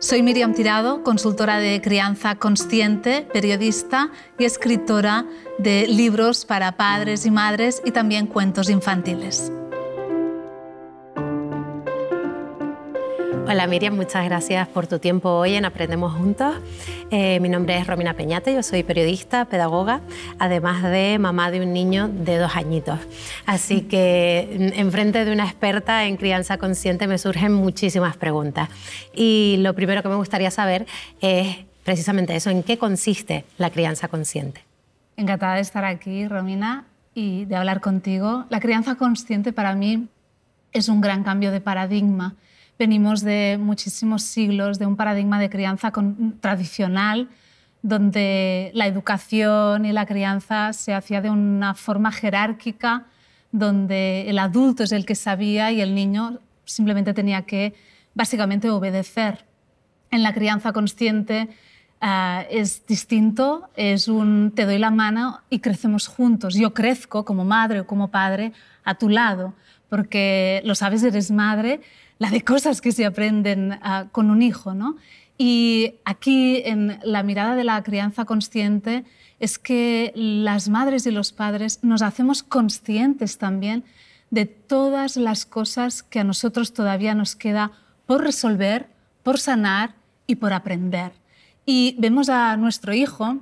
Soy Miriam Tirado, consultora de crianza consciente, periodista y escritora de libros para padres y madres y también cuentos infantiles. Hola Miriam, muchas gracias por tu tiempo hoy en Aprendemos Juntos. Eh, mi nombre es Romina Peñate, yo soy periodista, pedagoga, además de mamá de un niño de dos añitos. Así que enfrente de una experta en crianza consciente me surgen muchísimas preguntas. Y lo primero que me gustaría saber es precisamente eso, ¿en qué consiste la crianza consciente? Encantada de estar aquí, Romina, y de hablar contigo. La crianza consciente para mí es un gran cambio de paradigma venimos de muchísimos siglos de un paradigma de crianza tradicional donde la educación y la crianza se hacía de una forma jerárquica, donde el adulto es el que sabía y el niño simplemente tenía que básicamente obedecer. En la crianza consciente eh, es distinto, es un te doy la mano y crecemos juntos. Yo crezco como madre o como padre a tu lado, porque lo sabes, eres madre, la de cosas que se aprenden ah, con un hijo. ¿no? Y aquí, en la mirada de la crianza consciente, es que las madres y los padres nos hacemos conscientes también de todas las cosas que a nosotros todavía nos queda por resolver, por sanar y por aprender. Y vemos a nuestro hijo,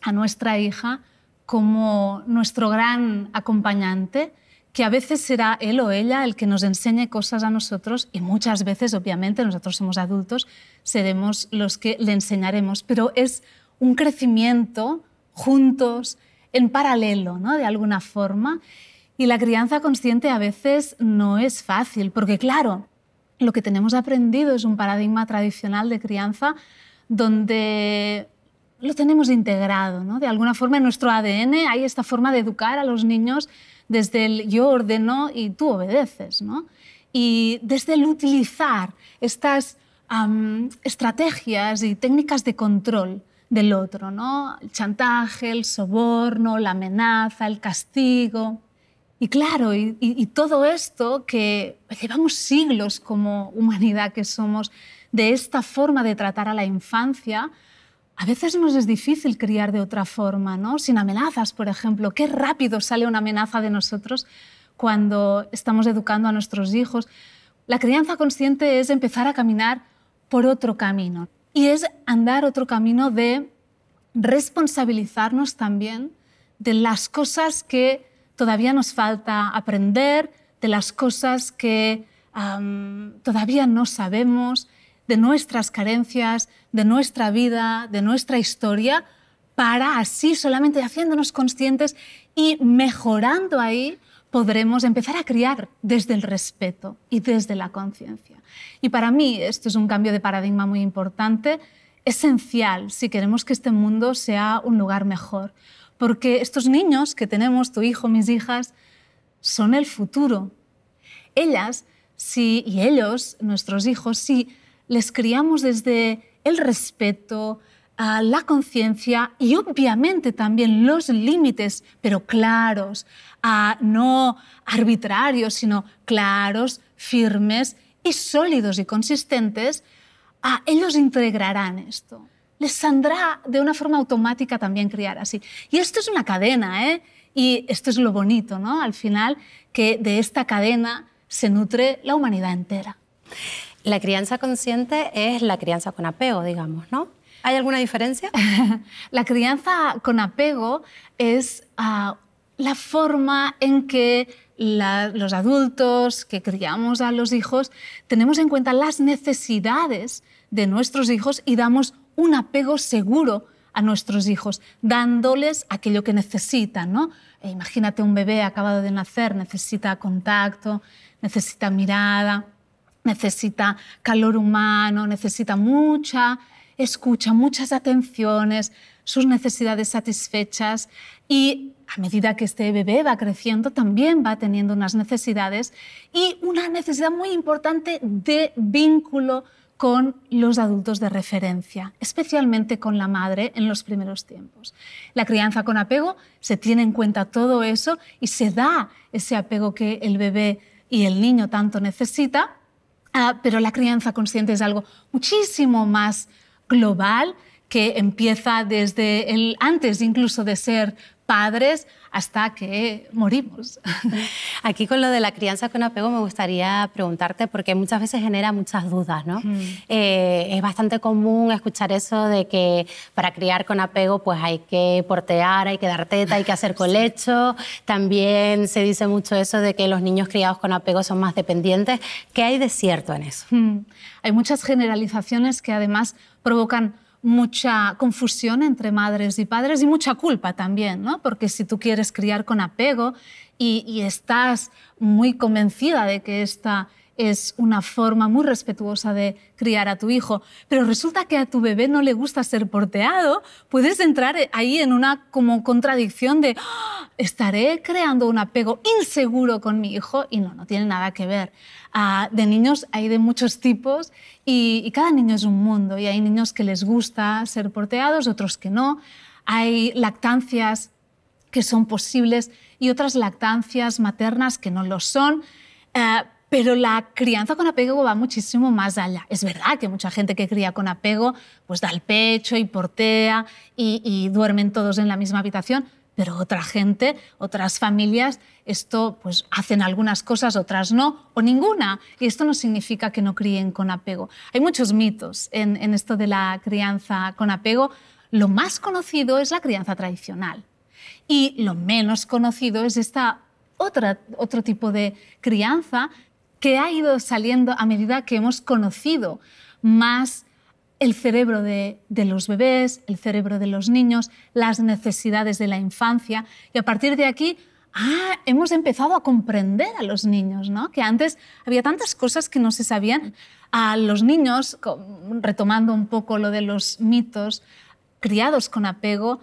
a nuestra hija, como nuestro gran acompañante, que a veces será él o ella el que nos enseñe cosas a nosotros y muchas veces, obviamente, nosotros somos adultos, seremos los que le enseñaremos, pero es un crecimiento juntos, en paralelo, ¿no? de alguna forma. Y la crianza consciente a veces no es fácil, porque claro, lo que tenemos aprendido es un paradigma tradicional de crianza donde lo tenemos integrado, ¿no? De alguna forma en nuestro ADN hay esta forma de educar a los niños desde el yo ordeno y tú obedeces, ¿no? Y desde el utilizar estas estrategias y técnicas de control del otro, ¿no? El chantaje, el soborno, la amenaza, el castigo. Y claro, y todo esto que llevamos siglos como humanidad que somos de esta forma de tratar a la infancia, a veces nos es difícil criar de otra forma, ¿no? Sin amenazas, por ejemplo. Qué rápido sale una amenaza de nosotros cuando estamos educando a nuestros hijos. La crianza consciente es empezar a caminar por otro camino y es andar otro camino de responsabilizarnos también de las cosas que todavía nos falta aprender, de las cosas que todavía no sabemos, de nuestras carencias, de nuestra vida, de nuestra historia, para así solamente haciéndonos conscientes y mejorando ahí podremos empezar a criar desde el respeto y desde la conciencia. Y para mí esto es un cambio de paradigma muy importante, esencial si queremos que este mundo sea un lugar mejor, porque estos niños que tenemos, tu hijo, mis hijas, son el futuro. Ellas sí, y ellos, nuestros hijos, sí, les criamos desde el respeto, a la conciencia y obviamente también los límites, pero claros, a no arbitrarios, sino claros, firmes y sólidos y consistentes, a ellos integrarán esto. Les saldrá de una forma automática también criar así. Y esto es una cadena, ¿eh? Y esto es lo bonito, ¿no? Al final, que de esta cadena se nutre la humanidad entera. La crianza consciente es la crianza con apego, digamos, ¿no? ¿Hay alguna diferencia? la crianza con apego es ah, la forma en que los adultos que criamos a los hijos tenemos en cuenta las necesidades de nuestros hijos y damos un apego seguro a nuestros hijos, dándoles aquello que necesitan. ¿no? E imagínate un bebé acabado de nacer, necesita contacto, necesita mirada, necesita calor humano, necesita mucha escucha, muchas atenciones, sus necesidades satisfechas y a medida que este bebé va creciendo también va teniendo unas necesidades y una necesidad muy importante de vínculo con los adultos de referencia, especialmente con la madre en los primeros tiempos. La crianza con apego se tiene en cuenta todo eso y se da ese apego que el bebé y el niño tanto necesita Ah, pero la crianza consciente es algo muchísimo más global que empieza desde el antes incluso de ser padres hasta que morimos. Aquí con lo de la crianza con apego me gustaría preguntarte, porque muchas veces genera muchas dudas, ¿no? Hmm. Eh, es bastante común escuchar eso de que para criar con apego pues hay que portear, hay que dar teta, hay que hacer colecho. También se dice mucho eso de que los niños criados con apego son más dependientes. ¿Qué hay de cierto en eso? Hmm. Hay muchas generalizaciones que además provocan mucha confusión entre madres y padres y mucha culpa también, ¿no? Porque si tú quieres criar con apego y, estás muy convencida de que esta es una forma muy respetuosa de criar a tu hijo, pero resulta que a tu bebé no le gusta ser porteado, puedes entrar ahí en una como contradicción de ¡Ah! estaré creando un apego inseguro con mi hijo y no, no tiene nada que ver. Ah, de niños hay de muchos tipos y, cada niño es un mundo y hay niños que les gusta ser porteados, otros que no. Hay lactancias que son posibles y otras lactancias maternas que no lo son. Eh, pero la crianza con apego va muchísimo más allá. Es verdad que mucha gente que cría con apego pues da el pecho y portea y duermen todos en la misma habitación, pero otra gente, otras familias, esto pues hacen algunas cosas, otras no, o ninguna. Y esto no significa que no críen con apego. Hay muchos mitos en, esto de la crianza con apego. Lo más conocido es la crianza tradicional y lo menos conocido es esta otra, otro tipo de crianza que ha ido saliendo a medida que hemos conocido más el cerebro de, los bebés, el cerebro de los niños, las necesidades de la infancia. Y a partir de aquí, ah, hemos empezado a comprender a los niños, ¿no? Que antes había tantas cosas que no se sabían. A los niños, retomando un poco lo de los mitos, criados con apego,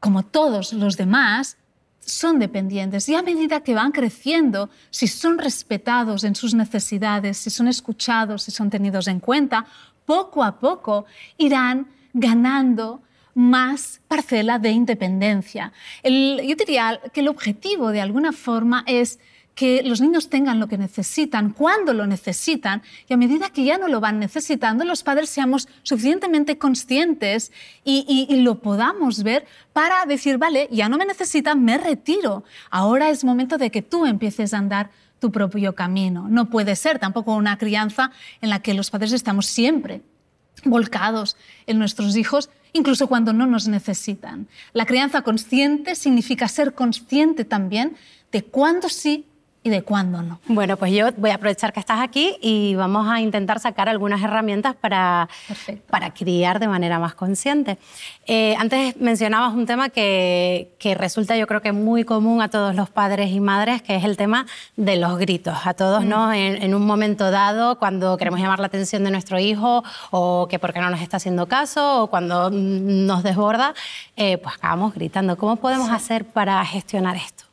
como todos los demás, son dependientes y a medida que van creciendo, si son respetados en sus necesidades, si son escuchados, si son tenidos en cuenta, poco a poco irán ganando más parcela de independencia. yo diría que el objetivo, de alguna forma, es que los niños tengan lo que necesitan, cuando lo necesitan, y a medida que ya no lo van necesitando, los padres seamos suficientemente conscientes y, lo podamos ver para decir, vale, ya no me necesitan, me retiro, ahora es momento de que tú empieces a andar propio camino. No puede ser tampoco una crianza en la que los padres estamos siempre volcados en nuestros hijos, incluso cuando no nos necesitan. La crianza consciente significa ser consciente también de cuándo sí y de cuándo no. Bueno, pues yo voy a aprovechar que estás aquí y vamos a intentar sacar algunas herramientas para, para criar de manera más consciente. Eh, antes mencionabas un tema que, que, resulta yo creo que muy común a todos los padres y madres, que es el tema de los gritos. A todos mm. ¿no? en, un momento dado, cuando queremos llamar la atención de nuestro hijo o que porque no nos está haciendo caso o cuando mm, nos desborda, eh, pues acabamos gritando. ¿Cómo podemos hacer para gestionar esto?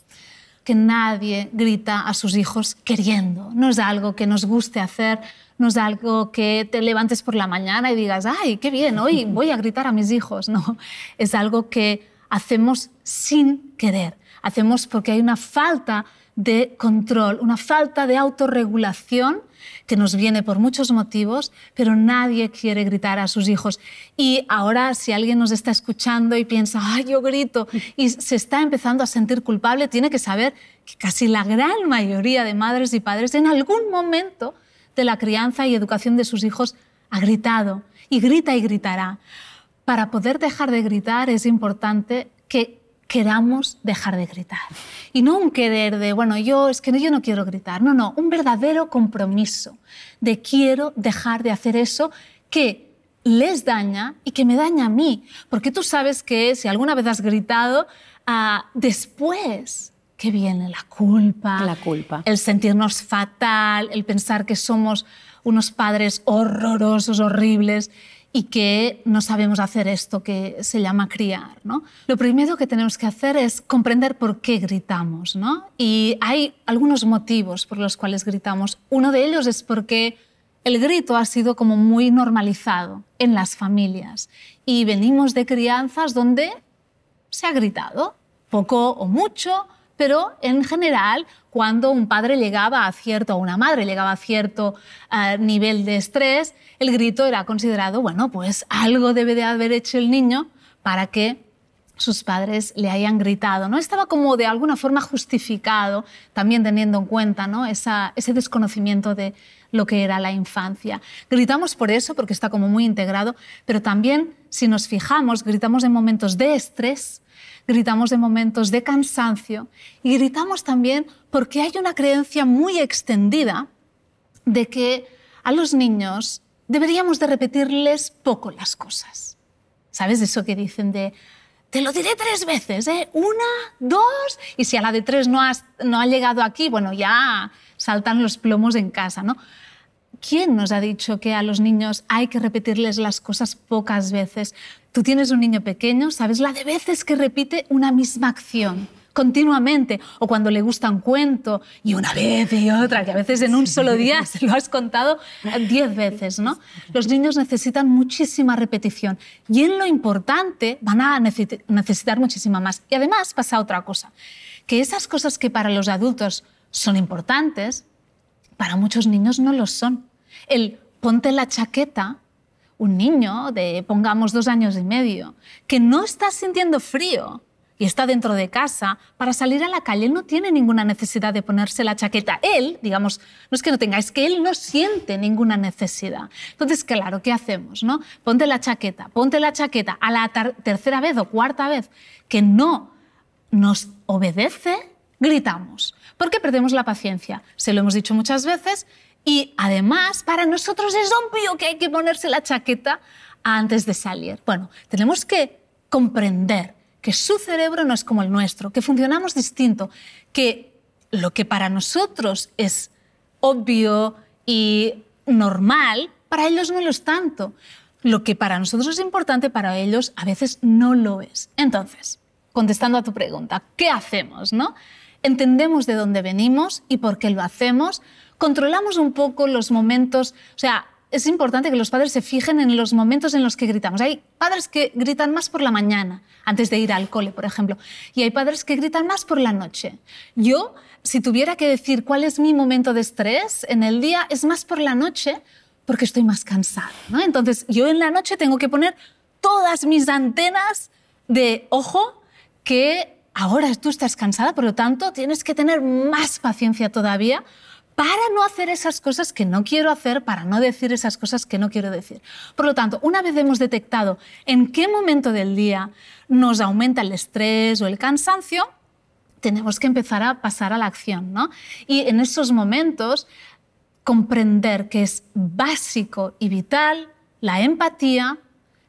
que nadie grita a sus hijos queriendo. No es algo que nos guste hacer, no es algo que te levantes por la mañana y digas, ay, qué bien, hoy voy a gritar a mis hijos. No, es algo que hacemos sin querer. Hacemos porque hay una falta de control, una falta de autorregulación que nos viene por muchos motivos, pero nadie quiere gritar a sus hijos. Y ahora si alguien nos está escuchando y piensa, ay, yo grito, y se está empezando a sentir culpable, tiene que saber que casi la gran mayoría de madres y padres en algún momento de la crianza y educación de sus hijos ha gritado, y grita y gritará. Para poder dejar de gritar es importante que queramos dejar de gritar. Y no un querer de, bueno, yo es que no, yo no quiero gritar. No, no, un verdadero compromiso de quiero dejar de hacer eso que les daña y que me daña a mí. Porque tú sabes que si alguna vez has gritado, a ah, después que viene la culpa, la culpa, el sentirnos fatal, el pensar que somos unos padres horrorosos, horribles y que no sabemos hacer esto que se llama criar. ¿no? Lo primero que tenemos que hacer es comprender por qué gritamos. Y hay algunos motivos por los cuales gritamos. Uno de ellos es porque el grito ha sido como muy normalizado en las familias y venimos de crianzas donde se ha gritado, poco o mucho, pero en general cuando un padre llegaba a cierto, o una madre llegaba a cierto eh, nivel de estrés, el grito era considerado, bueno, pues algo debe de haber hecho el niño para que sus padres le hayan gritado. ¿no? Estaba como de alguna forma justificado, también teniendo en cuenta ¿no? ese desconocimiento de lo que era la infancia. Gritamos por eso, porque está como muy integrado, pero también si nos fijamos, gritamos en momentos de estrés gritamos de momentos de cansancio y gritamos también porque hay una creencia muy extendida de que a los niños deberíamos de repetirles poco las cosas. ¿Sabes eso que dicen de... Te lo diré tres veces, ¿eh? Una, dos, y si a la de tres no, has, no ha llegado aquí, bueno, ya saltan los plomos en casa, ¿no? ¿Quién nos ha dicho que a los niños hay que repetirles las cosas pocas veces? Tú tienes un niño pequeño, ¿sabes la de veces que repite una misma acción? continuamente o cuando le gusta un cuento y una vez y otra, que a veces en un solo día se lo has contado diez veces, ¿no? Los niños necesitan muchísima repetición y en lo importante van a necesitar muchísima más. Y además pasa otra cosa, que esas cosas que para los adultos son importantes, para muchos niños no lo son. El ponte la chaqueta, un niño de, pongamos, dos años y medio, que no está sintiendo frío y está dentro de casa, para salir a la calle no tiene ninguna necesidad de ponerse la chaqueta. Él, digamos, no es que no tenga, es que él no siente ninguna necesidad. Entonces, claro, ¿qué hacemos? No? Ponte la chaqueta, ponte la chaqueta a la tercera vez o cuarta vez que no nos obedece, gritamos. porque perdemos la paciencia? Se lo hemos dicho muchas veces y además para nosotros es obvio que hay que ponerse la chaqueta antes de salir. Bueno, tenemos que comprender que su cerebro no es como el nuestro, que funcionamos distinto, que lo que para nosotros es obvio y normal, para ellos no lo es tanto. Lo que para nosotros es importante, para ellos a veces no lo es. Entonces, contestando a tu pregunta, ¿qué hacemos? ¿no? entendemos de dónde venimos y por qué lo hacemos, controlamos un poco los momentos, o sea, es importante que los padres se fijen en los momentos en los que gritamos. Hay padres que gritan más por la mañana, antes de ir al cole, por ejemplo, y hay padres que gritan más por la noche. Yo, si tuviera que decir cuál es mi momento de estrés en el día, es más por la noche porque estoy más cansada. Entonces, yo en la noche tengo que poner todas mis antenas de ojo que Ahora tú estás cansada, por lo tanto, tienes que tener más paciencia todavía para no hacer esas cosas que no quiero hacer, para no decir esas cosas que no quiero decir. Por lo tanto, una vez hemos detectado en qué momento del día nos aumenta el estrés o el cansancio, tenemos que empezar a pasar a la acción. ¿no? Y en esos momentos, comprender que es básico y vital la empatía,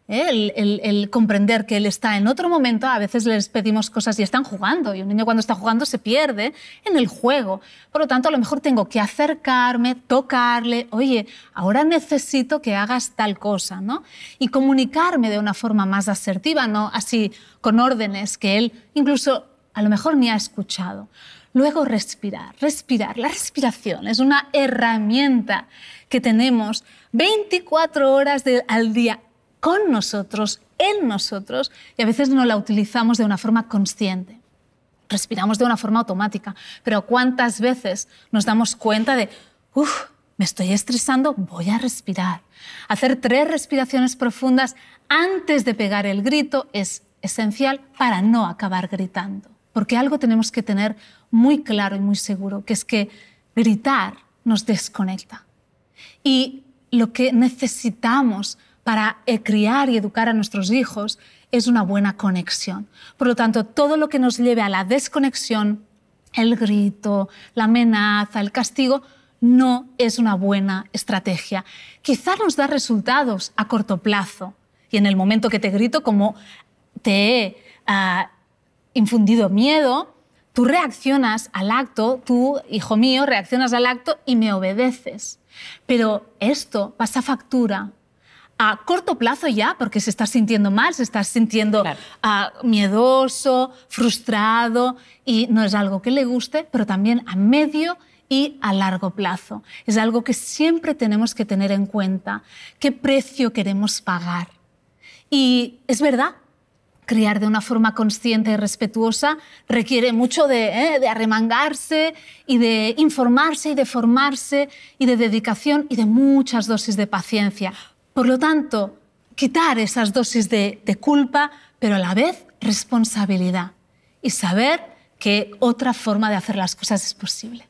¿eh? el, comprender que él está en otro momento, a veces les pedimos cosas y están jugando, y un niño cuando está jugando se pierde en el juego. Por lo tanto, a lo mejor tengo que acercarme, tocarle, oye, ahora necesito que hagas tal cosa, ¿no? Y comunicarme de una forma más asertiva, no así con órdenes que él incluso a lo mejor ni ha escuchado. Luego respirar, respirar. La respiración es una herramienta que tenemos 24 horas al día con nosotros, en nosotros, y a veces no la utilizamos de una forma consciente. Respiramos de una forma automática, pero ¿cuántas veces nos damos cuenta de, uff, me estoy estresando, voy a respirar? Hacer tres respiraciones profundas antes de pegar el grito es esencial para no acabar gritando, porque algo tenemos que tener muy claro y muy seguro, que es que gritar nos desconecta. Y lo que necesitamos para eh, criar y educar a nuestros hijos es una buena conexión. Por lo tanto, todo lo que nos lleve a la desconexión, el grito, la amenaza, el castigo, no es una buena estrategia. Quizá nos da resultados a corto plazo y en el momento que te grito, como te he ah, infundido miedo, tú reaccionas al acto, tú, hijo mío, reaccionas al acto y me obedeces. Pero esto pasa factura a corto plazo ya, porque se está sintiendo mal, se está sintiendo ah, miedoso, frustrado, y no es algo que le guste, pero también a medio y a largo plazo. Es algo que siempre tenemos que tener en cuenta, qué precio queremos pagar. Y es verdad criar de una forma consciente y respetuosa requiere mucho de, ¿eh? de, arremangarse y de informarse y de formarse y de dedicación y de muchas dosis de paciencia. Por lo tanto, quitar esas dosis de, culpa, pero a la vez responsabilidad y saber que otra forma de hacer las cosas es posible.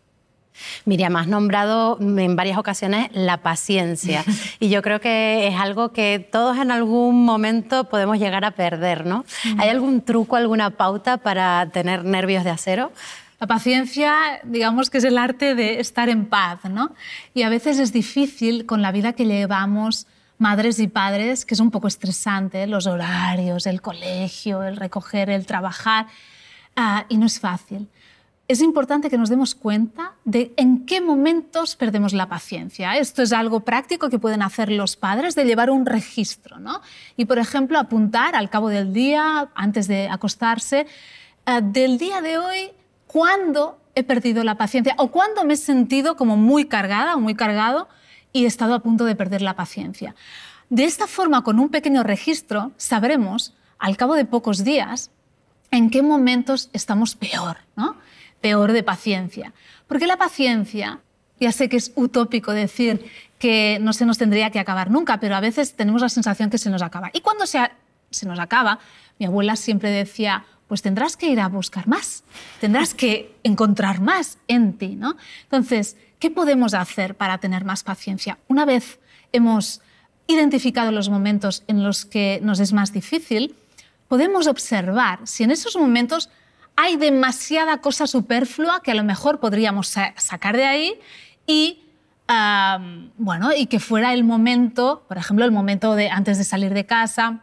Miriam, has nombrado en varias ocasiones la paciencia y yo creo que es algo que todos en algún momento podemos llegar a perder, ¿Hay algún truco, alguna pauta para tener nervios de acero? La paciencia, digamos que es el arte de estar en paz, ¿no? Y a veces es difícil con la vida que llevamos, madres y padres, que es un poco estresante, los horarios, el colegio, el recoger, el trabajar, ah, y no es fácil. Es importante que nos demos cuenta de en qué momentos perdemos la paciencia. Esto es algo práctico que pueden hacer los padres de llevar un registro, ¿no? Y por ejemplo, apuntar al cabo del día, antes de acostarse, ah, del día de hoy, cuándo he perdido la paciencia o cuándo me he sentido como muy cargada o muy cargado y he estado a punto de perder la paciencia. De esta forma, con un pequeño registro, sabremos, al cabo de pocos días, en qué momentos estamos peor, ¿no? Peor de paciencia. Porque la paciencia, ya sé que es utópico decir que no se nos tendría que acabar nunca, pero a veces tenemos la sensación que se nos acaba. Y cuando se, se nos acaba, mi abuela siempre decía, pues tendrás que ir a buscar más, tendrás que encontrar más en ti, ¿no? Entonces, ¿Qué podemos hacer para tener más paciencia? Una vez hemos identificado los momentos en los que nos es más difícil, podemos observar si en esos momentos hay demasiada cosa superflua que a lo mejor podríamos sacar de ahí y bueno y que fuera el momento, por ejemplo, el momento de antes de salir de casa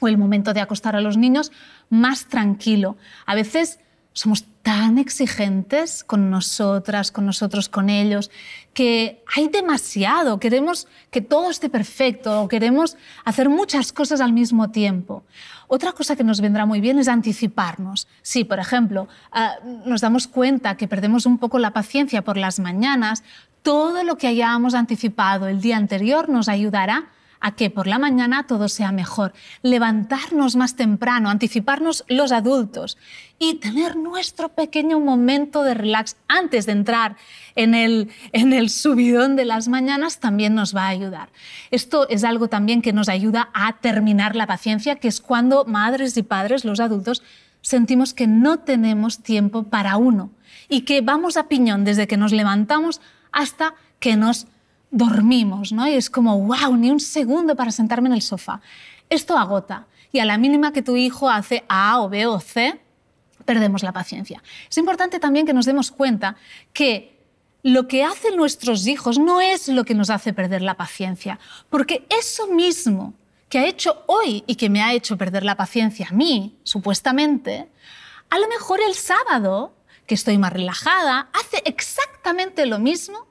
o el momento de acostar a los niños más tranquilo. A veces somos tan exigentes con nosotras, con nosotros, con ellos, que hay demasiado, queremos que todo esté perfecto, queremos hacer muchas cosas al mismo tiempo. Otra cosa que nos vendrá muy bien es anticiparnos. Si, por ejemplo, ah, nos damos cuenta que perdemos un poco la paciencia por las mañanas, todo lo que hayamos anticipado el día anterior nos ayudará a que por la mañana todo sea mejor, levantarnos más temprano, anticiparnos los adultos y tener nuestro pequeño momento de relax antes de entrar en el, en el subidón de las mañanas también nos va a ayudar. Esto es algo también que nos ayuda a terminar la paciencia, que es cuando madres y padres, los adultos, sentimos que no tenemos tiempo para uno y que vamos a piñón desde que nos levantamos hasta que nos dormimos, ¿no? Y es como, wow, ni un segundo para sentarme en el sofá. Esto agota. Y a la mínima que tu hijo hace A o B o C, perdemos la paciencia. Es importante también que nos demos cuenta que lo que hacen nuestros hijos no es lo que nos hace perder la paciencia, porque eso mismo que ha hecho hoy y que me ha hecho perder la paciencia a mí, supuestamente, a lo mejor el sábado, que estoy más relajada, hace exactamente lo mismo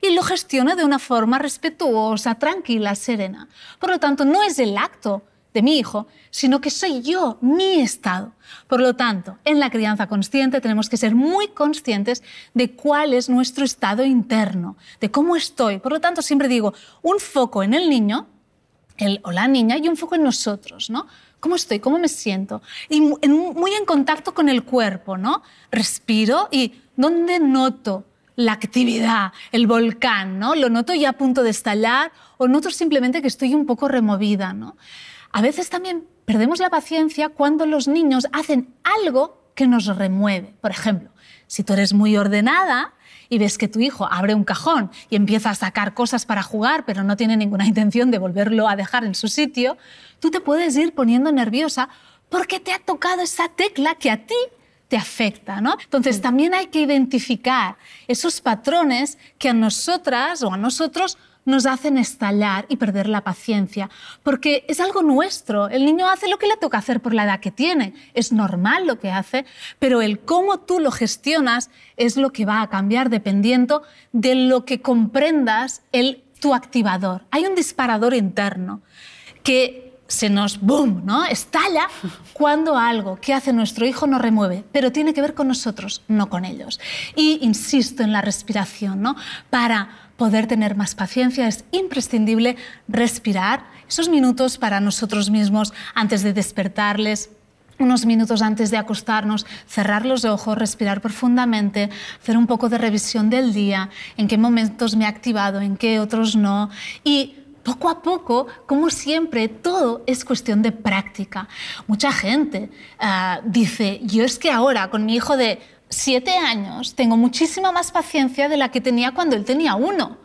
y lo gestiona de una forma respetuosa, tranquila, serena. Por lo tanto, no es el acto de mi hijo, sino que soy yo, mi estado. Por lo tanto, en la crianza consciente tenemos que ser muy conscientes de cuál es nuestro estado interno, de cómo estoy. Por lo tanto, siempre digo, un foco en el niño o la niña y un foco en nosotros, ¿no? ¿Cómo estoy? ¿Cómo me siento? Y muy en contacto con el cuerpo, ¿no? Respiro y ¿dónde noto la actividad, el volcán, ¿no? Lo noto ya a punto de estallar o noto simplemente que estoy un poco removida, ¿no? A veces también perdemos la paciencia cuando los niños hacen algo que nos remueve. Por ejemplo, si tú eres muy ordenada y ves que tu hijo abre un cajón y empieza a sacar cosas para jugar, pero no tiene ninguna intención de volverlo a dejar en su sitio, tú te puedes ir poniendo nerviosa porque te ha tocado esa tecla que a ti te afecta, ¿no? Entonces también hay que identificar esos patrones que a nosotras o a nosotros nos hacen estallar y perder la paciencia, porque es algo nuestro. El niño hace lo que le toca hacer por la edad que tiene, es normal lo que hace, pero el cómo tú lo gestionas es lo que va a cambiar dependiendo de lo que comprendas el tu activador. Hay un disparador interno que se nos boom, ¿no? Estalla cuando algo que hace nuestro hijo nos remueve, pero tiene que ver con nosotros, no con ellos. Y insisto en la respiración, ¿no? Para poder tener más paciencia es imprescindible respirar esos minutos para nosotros mismos antes de despertarles, unos minutos antes de acostarnos, cerrar los ojos, respirar profundamente, hacer un poco de revisión del día, en qué momentos me he activado, en qué otros no, y poco a poco, como siempre, todo es cuestión de práctica. Mucha gente ah, dice, yo es que ahora con mi hijo de siete años tengo muchísima más paciencia de la que tenía cuando él tenía uno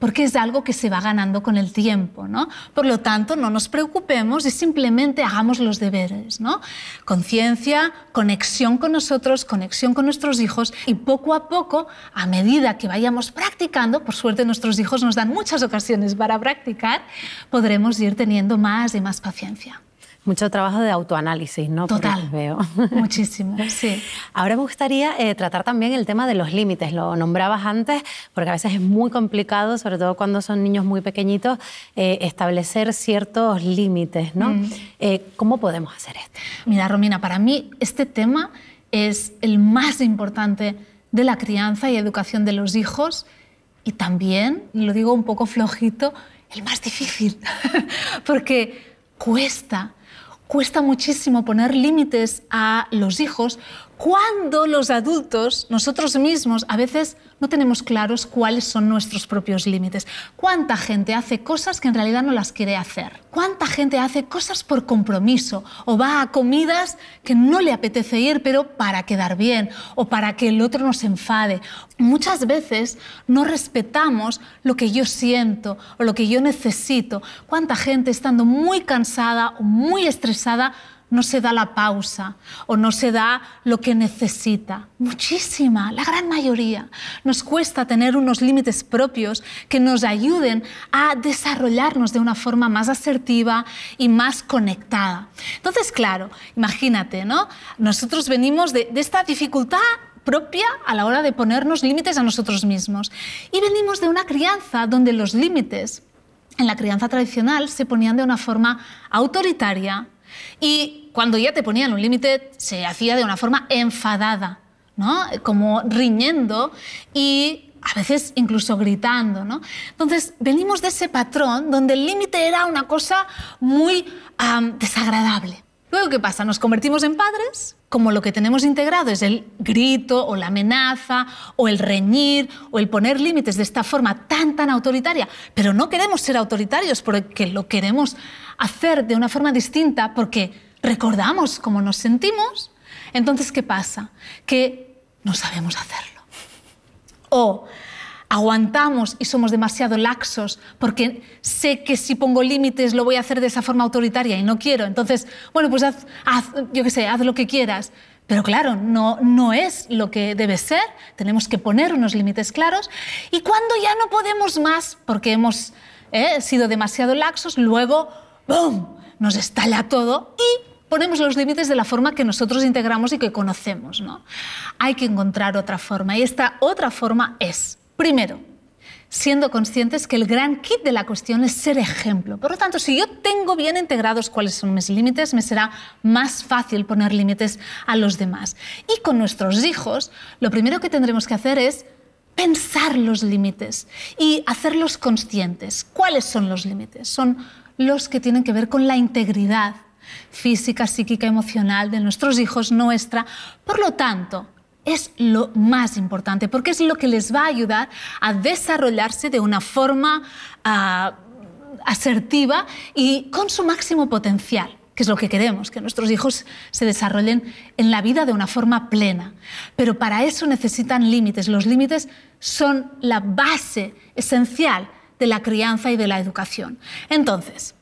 porque es algo que se va ganando con el tiempo, ¿no? Por lo tanto, no nos preocupemos y simplemente hagamos los deberes, ¿no? Conciencia, conexión con nosotros, conexión con nuestros hijos y poco a poco, a medida que vayamos practicando, por suerte nuestros hijos nos dan muchas ocasiones para practicar, podremos ir teniendo más y más paciencia mucho trabajo de autoanálisis, ¿no? Total. Veo. Muchísimo, sí. Ahora me gustaría eh, tratar también el tema de los límites. Lo nombrabas antes, porque a veces es muy complicado, sobre todo cuando son niños muy pequeñitos, eh, establecer ciertos límites, ¿no? Mm. Eh, ¿Cómo podemos hacer esto? Mira, Romina, para mí este tema es el más importante de la crianza y educación de los hijos y también, lo digo un poco flojito, el más difícil, porque cuesta cuesta muchísimo poner límites a los hijos cuando los adultos, nosotros mismos, a veces no tenemos claros cuáles son nuestros propios límites. ¿Cuánta gente hace cosas que en realidad no las quiere hacer? ¿Cuánta gente hace cosas por compromiso? ¿O va a comidas que no le apetece ir, pero para quedar bien? ¿O para que el otro nos enfade? Muchas veces no respetamos lo que yo siento o lo que yo necesito. ¿Cuánta gente estando muy cansada o muy estresada no se da la pausa o no se da lo que necesita. Muchísima, la gran mayoría. Nos cuesta tener unos límites propios que nos ayuden a desarrollarnos de una forma más asertiva y más conectada. Entonces, claro, imagínate, ¿no? Nosotros venimos de, de esta dificultad propia a la hora de ponernos límites a nosotros mismos. Y venimos de una crianza donde los límites en la crianza tradicional se ponían de una forma autoritaria, y cuando ya te ponían un límite, se hacía de una forma enfadada, ¿no? como riñendo y a veces incluso gritando. ¿no? Entonces, venimos de ese patrón donde el límite era una cosa muy desagradable. Luego, ¿qué pasa? Nos convertimos en padres, como lo que tenemos integrado es el grito o la amenaza o el reñir o el poner límites de esta forma tan, tan autoritaria. Pero no queremos ser autoritarios porque lo queremos hacer de una forma distinta porque recordamos cómo nos sentimos. Entonces, ¿qué pasa? Que no sabemos hacerlo. O aguantamos y somos demasiado laxos porque sé que si pongo límites lo voy a hacer de esa forma autoritaria y no quiero. Entonces, bueno, pues haz, yo qué sé, haz lo que quieras. Pero claro, no, no es lo que debe ser, tenemos que poner unos límites claros y cuando ya no podemos más porque hemos eh, sido demasiado laxos, luego, ¡boom!, nos estalla todo y ponemos los límites de la forma que nosotros integramos y que conocemos. ¿no? Hay que encontrar otra forma y esta otra forma es Primero, siendo conscientes que el gran kit de la cuestión es ser ejemplo. Por lo tanto, si yo tengo bien integrados cuáles son mis límites, me será más fácil poner límites a los demás. Y con nuestros hijos, lo primero que tendremos que hacer es pensar los límites y hacerlos conscientes. ¿Cuáles son los límites? Son los que tienen que ver con la integridad física, psíquica, emocional de nuestros hijos, nuestra. Por lo tanto, es lo más importante, porque es lo que les va a ayudar a desarrollarse de una forma ah, asertiva y con su máximo potencial, que es lo que queremos, que nuestros hijos se desarrollen en la vida de una forma plena. Pero para eso necesitan límites. Los límites son la base esencial de la crianza y de la educación. Entonces,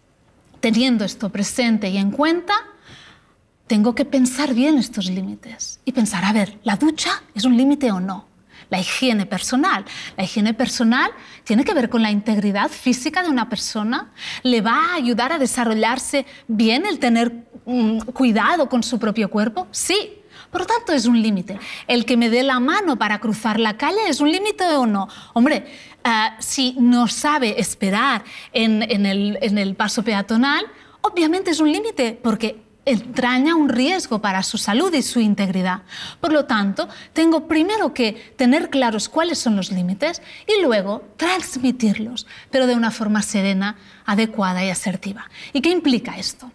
teniendo esto presente y en cuenta, tengo que pensar bien estos límites y pensar, a ver, ¿la ducha es un límite o no? La higiene personal. La higiene personal tiene que ver con la integridad física de una persona. Le va a ayudar a desarrollarse bien el tener mm, cuidado con su propio cuerpo. Sí, por lo tanto, es un límite. El que me dé la mano para cruzar la calle es un límite o no. Hombre, ah, si no sabe esperar en, el, en el paso peatonal, obviamente es un límite, porque entraña un riesgo para su salud y su integridad. Por lo tanto, tengo primero que tener claros cuáles son los límites y luego transmitirlos, pero de una forma serena, adecuada y asertiva. ¿Y qué implica esto?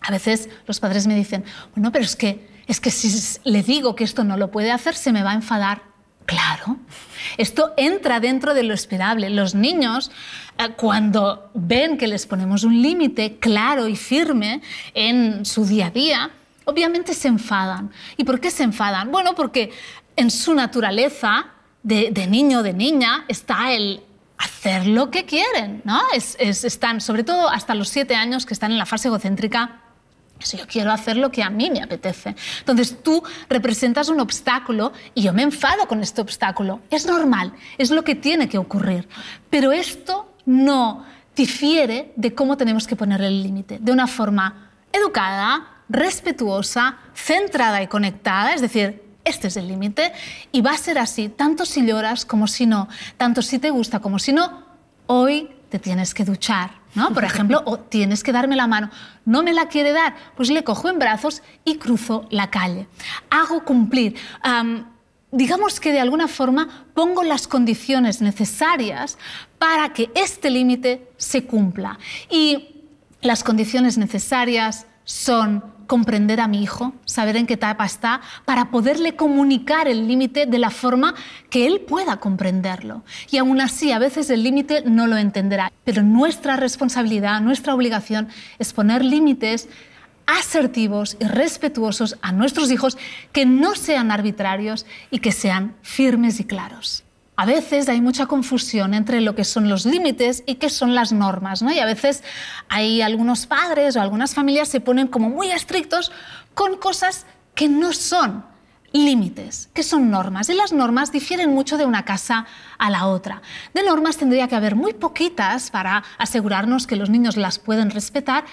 A veces los padres me dicen, bueno, pero es que, es que si le digo que esto no lo puede hacer, se me va a enfadar. Claro, esto entra dentro de lo esperable. Los niños, eh, cuando ven que les ponemos un límite claro y firme en su día a día, obviamente se enfadan. ¿Y por qué se enfadan? Bueno, porque en su naturaleza de, niño o de niña está el, hacer lo que quieren, ¿no? están, sobre todo hasta los siete años que están en la fase egocéntrica si yo quiero hacer lo que a mí me apetece. Entonces tú representas un obstáculo y yo me enfado con este obstáculo. Es normal, es lo que tiene que ocurrir. Pero esto no difiere de cómo tenemos que poner el límite, de una forma educada, respetuosa, centrada y conectada, es decir, este es el límite y va a ser así, tanto si lloras como si no, tanto si te gusta como si no, hoy te tienes que duchar por ejemplo, tienes que darme la mano, no me la quiere dar, pues le cojo en brazos y cruzo la calle. Hago cumplir. digamos que de alguna forma pongo las condiciones necesarias para que este límite se cumpla. Y las condiciones necesarias son comprender a mi hijo, saber en qué etapa está, para poderle comunicar el límite de la forma que él pueda comprenderlo. Y aún así, a veces el límite no lo entenderá. Pero nuestra responsabilidad, nuestra obligación es poner límites asertivos y respetuosos a nuestros hijos que no sean arbitrarios y que sean firmes y claros a veces hay mucha confusión entre lo que son los límites y qué son las normas, ¿no? Y a veces hay algunos padres o algunas familias se ponen como muy estrictos con cosas que no son límites, que son normas. Y las normas difieren mucho de una casa a la otra. De normas tendría que haber muy poquitas para asegurarnos que los niños las pueden respetar,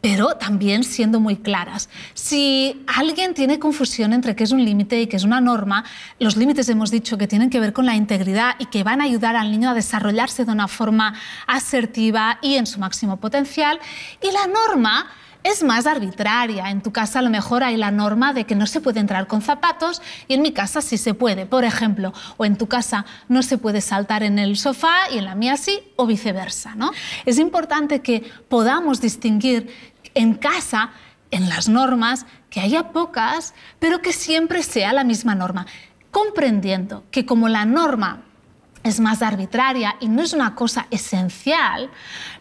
pero también siendo muy claras. Si alguien tiene confusión entre qué es un límite y qué es una norma, los límites hemos dicho que tienen que ver con la integridad y que van a ayudar al niño a desarrollarse de una forma asertiva y en su máximo potencial, y la norma es más arbitraria. En tu casa a lo mejor hay la norma de que no se puede entrar con zapatos y en mi casa sí se puede, por ejemplo. O en tu casa no se puede saltar en el sofá y en la mía sí, o viceversa. ¿no? Es importante que podamos distinguir en casa, en las normas, que haya pocas, pero que siempre sea la misma norma, comprendiendo que como la norma es más arbitraria y no es una cosa esencial,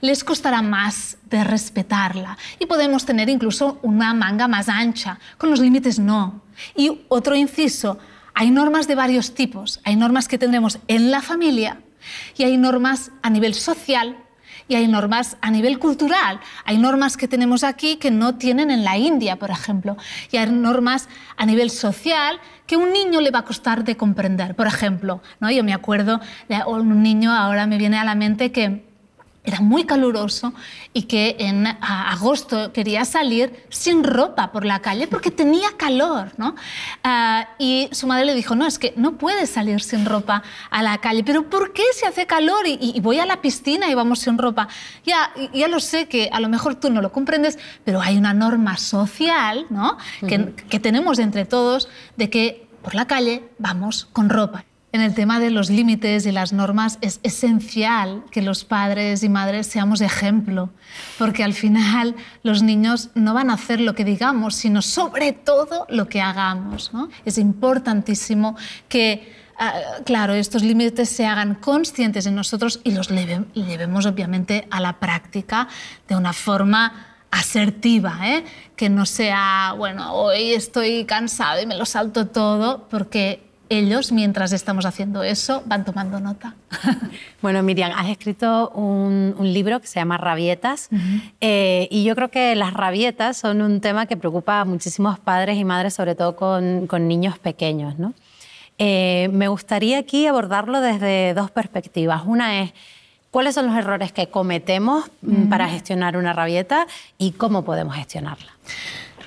les costará más de respetarla. Y podemos tener incluso una manga más ancha, con los límites no. Y otro inciso, hay normas de varios tipos. Hay normas que tendremos en la familia y hay normas a nivel social y hay normas a nivel cultural. Hay normas que tenemos aquí que no tienen en la India, por ejemplo. Y hay normas a nivel social que un niño le va a costar de comprender. Por ejemplo, ¿no? yo me acuerdo de un niño, ahora me viene a la mente que era muy caluroso y que en agosto quería salir sin ropa por la calle porque tenía calor, ¿no? Ah, y su madre le dijo, no, es que no puedes salir sin ropa a la calle, pero ¿por qué se hace calor y, voy a la piscina y vamos sin ropa? Ya, ya lo sé que a lo mejor tú no lo comprendes, pero hay una norma social, ¿no? que, que tenemos entre todos de que por la calle vamos con ropa en el tema de los límites y las normas es esencial que los padres y madres seamos ejemplo, porque al final los niños no van a hacer lo que digamos, sino sobre todo lo que hagamos. Es importantísimo que, ah, claro, estos límites se hagan conscientes en nosotros y los llevemos obviamente a la práctica de una forma asertiva, ¿eh? que no sea, bueno, hoy estoy cansado y me lo salto todo, porque ellos, mientras estamos haciendo eso, van tomando nota. Bueno, Miriam, has escrito un, libro que se llama Rabietas eh, y yo creo que las rabietas son un tema que preocupa a muchísimos padres y madres, sobre todo con, niños pequeños. Eh, me gustaría aquí abordarlo desde dos perspectivas. Una es cuáles son los errores que cometemos mm, para gestionar una rabieta y cómo podemos gestionarla.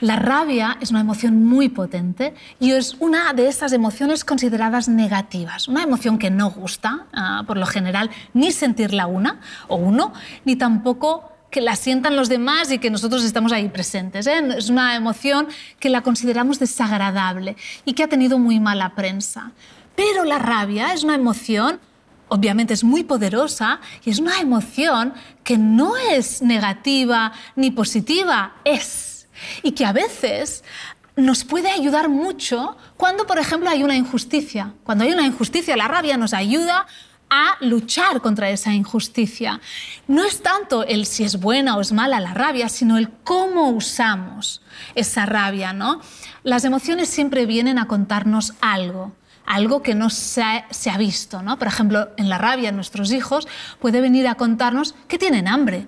La rabia es una emoción muy potente y es una de esas emociones consideradas negativas. Una emoción que no gusta, ah, por lo general, ni sentirla una o uno, ni tampoco que la sientan los demás y que nosotros estamos ahí presentes. ¿eh? Es una emoción que la consideramos desagradable y que ha tenido muy mala prensa. Pero la rabia es una emoción, obviamente es muy poderosa, y es una emoción que no es negativa ni positiva, es y que a veces nos puede ayudar mucho cuando, por ejemplo, hay una injusticia. Cuando hay una injusticia, la rabia nos ayuda a luchar contra esa injusticia. No es tanto el si es buena o es mala la rabia, sino el cómo usamos esa rabia, Las emociones siempre vienen a contarnos algo, algo que no se ha, visto, Por ejemplo, en la rabia nuestros hijos puede venir a contarnos que tienen hambre,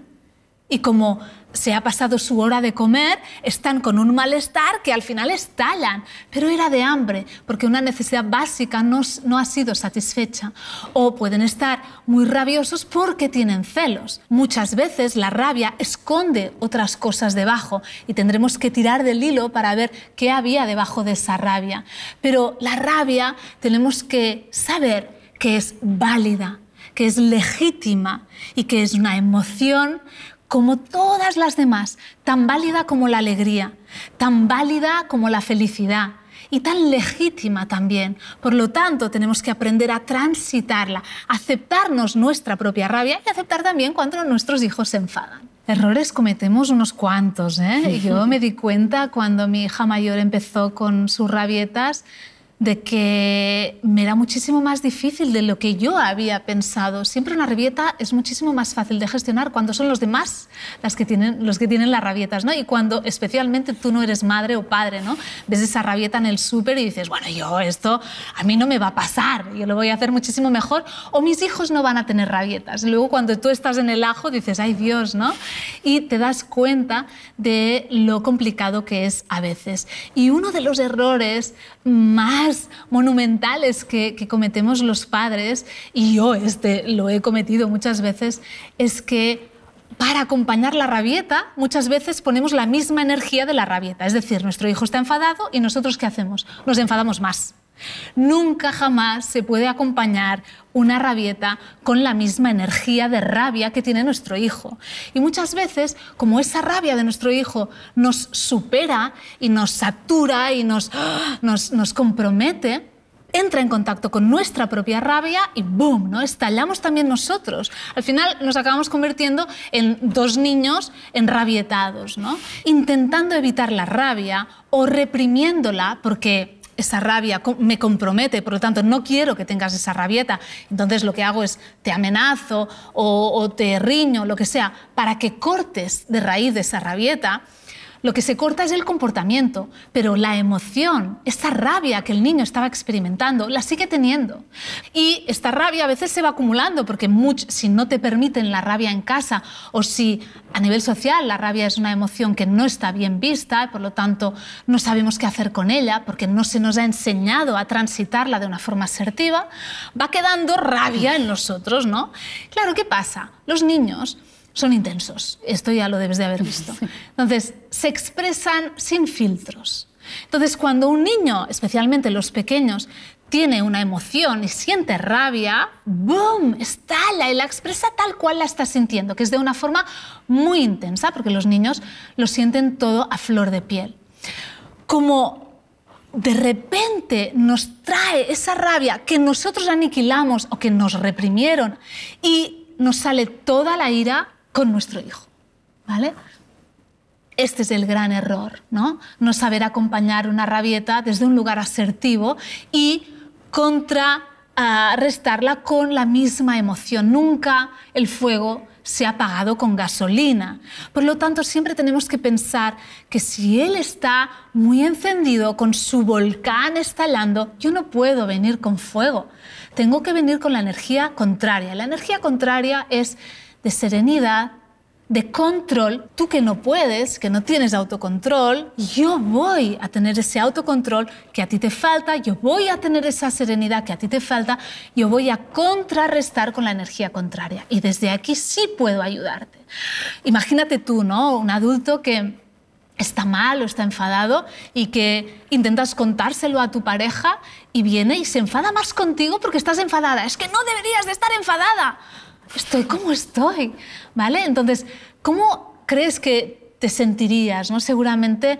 y como se ha pasado su hora de comer, están con un malestar que al final estalan, pero era de hambre, porque una necesidad básica no, no, ha sido satisfecha. O pueden estar muy rabiosos porque tienen celos. Muchas veces la rabia esconde otras cosas debajo y tendremos que tirar del hilo para ver qué había debajo de esa rabia. Pero la rabia tenemos que saber que es válida, que es legítima y que es una emoción como todas las demás, tan válida como la alegría, tan válida como la felicidad y tan legítima también. Por lo tanto, tenemos que aprender a transitarla, aceptarnos nuestra propia rabia y aceptar también cuando nuestros hijos se enfadan. Errores cometemos unos cuantos, ¿eh? Yo me di cuenta cuando mi hija mayor empezó con sus rabietas de que me da muchísimo más difícil de lo que yo había pensado. Siempre una rabieta es muchísimo más fácil de gestionar cuando son los demás las que tienen, los que tienen las rabietas, ¿no? Y cuando especialmente tú no eres madre o padre, ¿no? Ves esa rabieta en el súper y dices, bueno, yo esto a mí no me va a pasar, yo lo voy a hacer muchísimo mejor, o mis hijos no van a tener rabietas. luego cuando tú estás en el ajo dices, ay Dios, ¿no? Y te das cuenta de lo complicado que es a veces. Y uno de los errores más monumentales que, cometemos los padres, y yo este, lo he cometido muchas veces, es que para acompañar la rabieta, muchas veces ponemos la misma energía de la rabieta. Es decir, nuestro hijo está enfadado y nosotros ¿qué hacemos? Nos enfadamos más. Nunca jamás se puede acompañar una rabieta con la misma energía de rabia que tiene nuestro hijo. Y muchas veces, como esa rabia de nuestro hijo nos supera y nos satura y nos, ¡ah! nos, compromete, entra en contacto con nuestra propia rabia y ¡boom! Estallamos también nosotros. Al final nos acabamos convirtiendo en dos niños enrabietados, ¿no? intentando evitar la rabia o reprimiéndola porque esa rabia, me compromete, por lo tanto no quiero que tengas esa rabieta. Entonces lo que hago es te amenazo o, te riño, lo que sea, para que cortes de raíz de esa rabieta lo que se corta es el comportamiento, pero la emoción, esa rabia que el niño estaba experimentando, la sigue teniendo. Y esta rabia a veces se va acumulando porque si no te permiten la rabia en casa o si a nivel social la rabia es una emoción que no está bien vista, por lo tanto no sabemos qué hacer con ella porque no se nos ha enseñado a transitarla de una forma asertiva, va quedando rabia en nosotros, ¿no? Claro, ¿qué pasa? Los niños son intensos. Esto ya lo debes de haber visto. Entonces, se expresan sin filtros. Entonces, cuando un niño, especialmente los pequeños, tiene una emoción y siente rabia, ¡boom! Estala y la expresa tal cual la está sintiendo, que es de una forma muy intensa, porque los niños lo sienten todo a flor de piel. Como de repente nos trae esa rabia que nosotros aniquilamos o que nos reprimieron y nos sale toda la ira, con nuestro hijo. ¿Vale? Este es el gran error, ¿no? No saber acompañar una rabieta desde un lugar asertivo y contra contrarrestarla ah, con la misma emoción. Nunca el fuego se ha apagado con gasolina. Por lo tanto, siempre tenemos que pensar que si él está muy encendido, con su volcán estalando, yo no puedo venir con fuego. Tengo que venir con la energía contraria. La energía contraria es de serenidad, de control, tú que no puedes, que no tienes autocontrol, yo voy a tener ese autocontrol que a ti te falta, yo voy a tener esa serenidad que a ti te falta, yo voy a contrarrestar con la energía contraria. Y desde aquí sí puedo ayudarte. Imagínate tú, ¿no? Un adulto que está mal o está enfadado y que intentas contárselo a tu pareja y viene y se enfada más contigo porque estás enfadada. Es que no deberías de estar enfadada estoy como estoy, ¿vale? Entonces, ¿cómo crees que te sentirías, no? Seguramente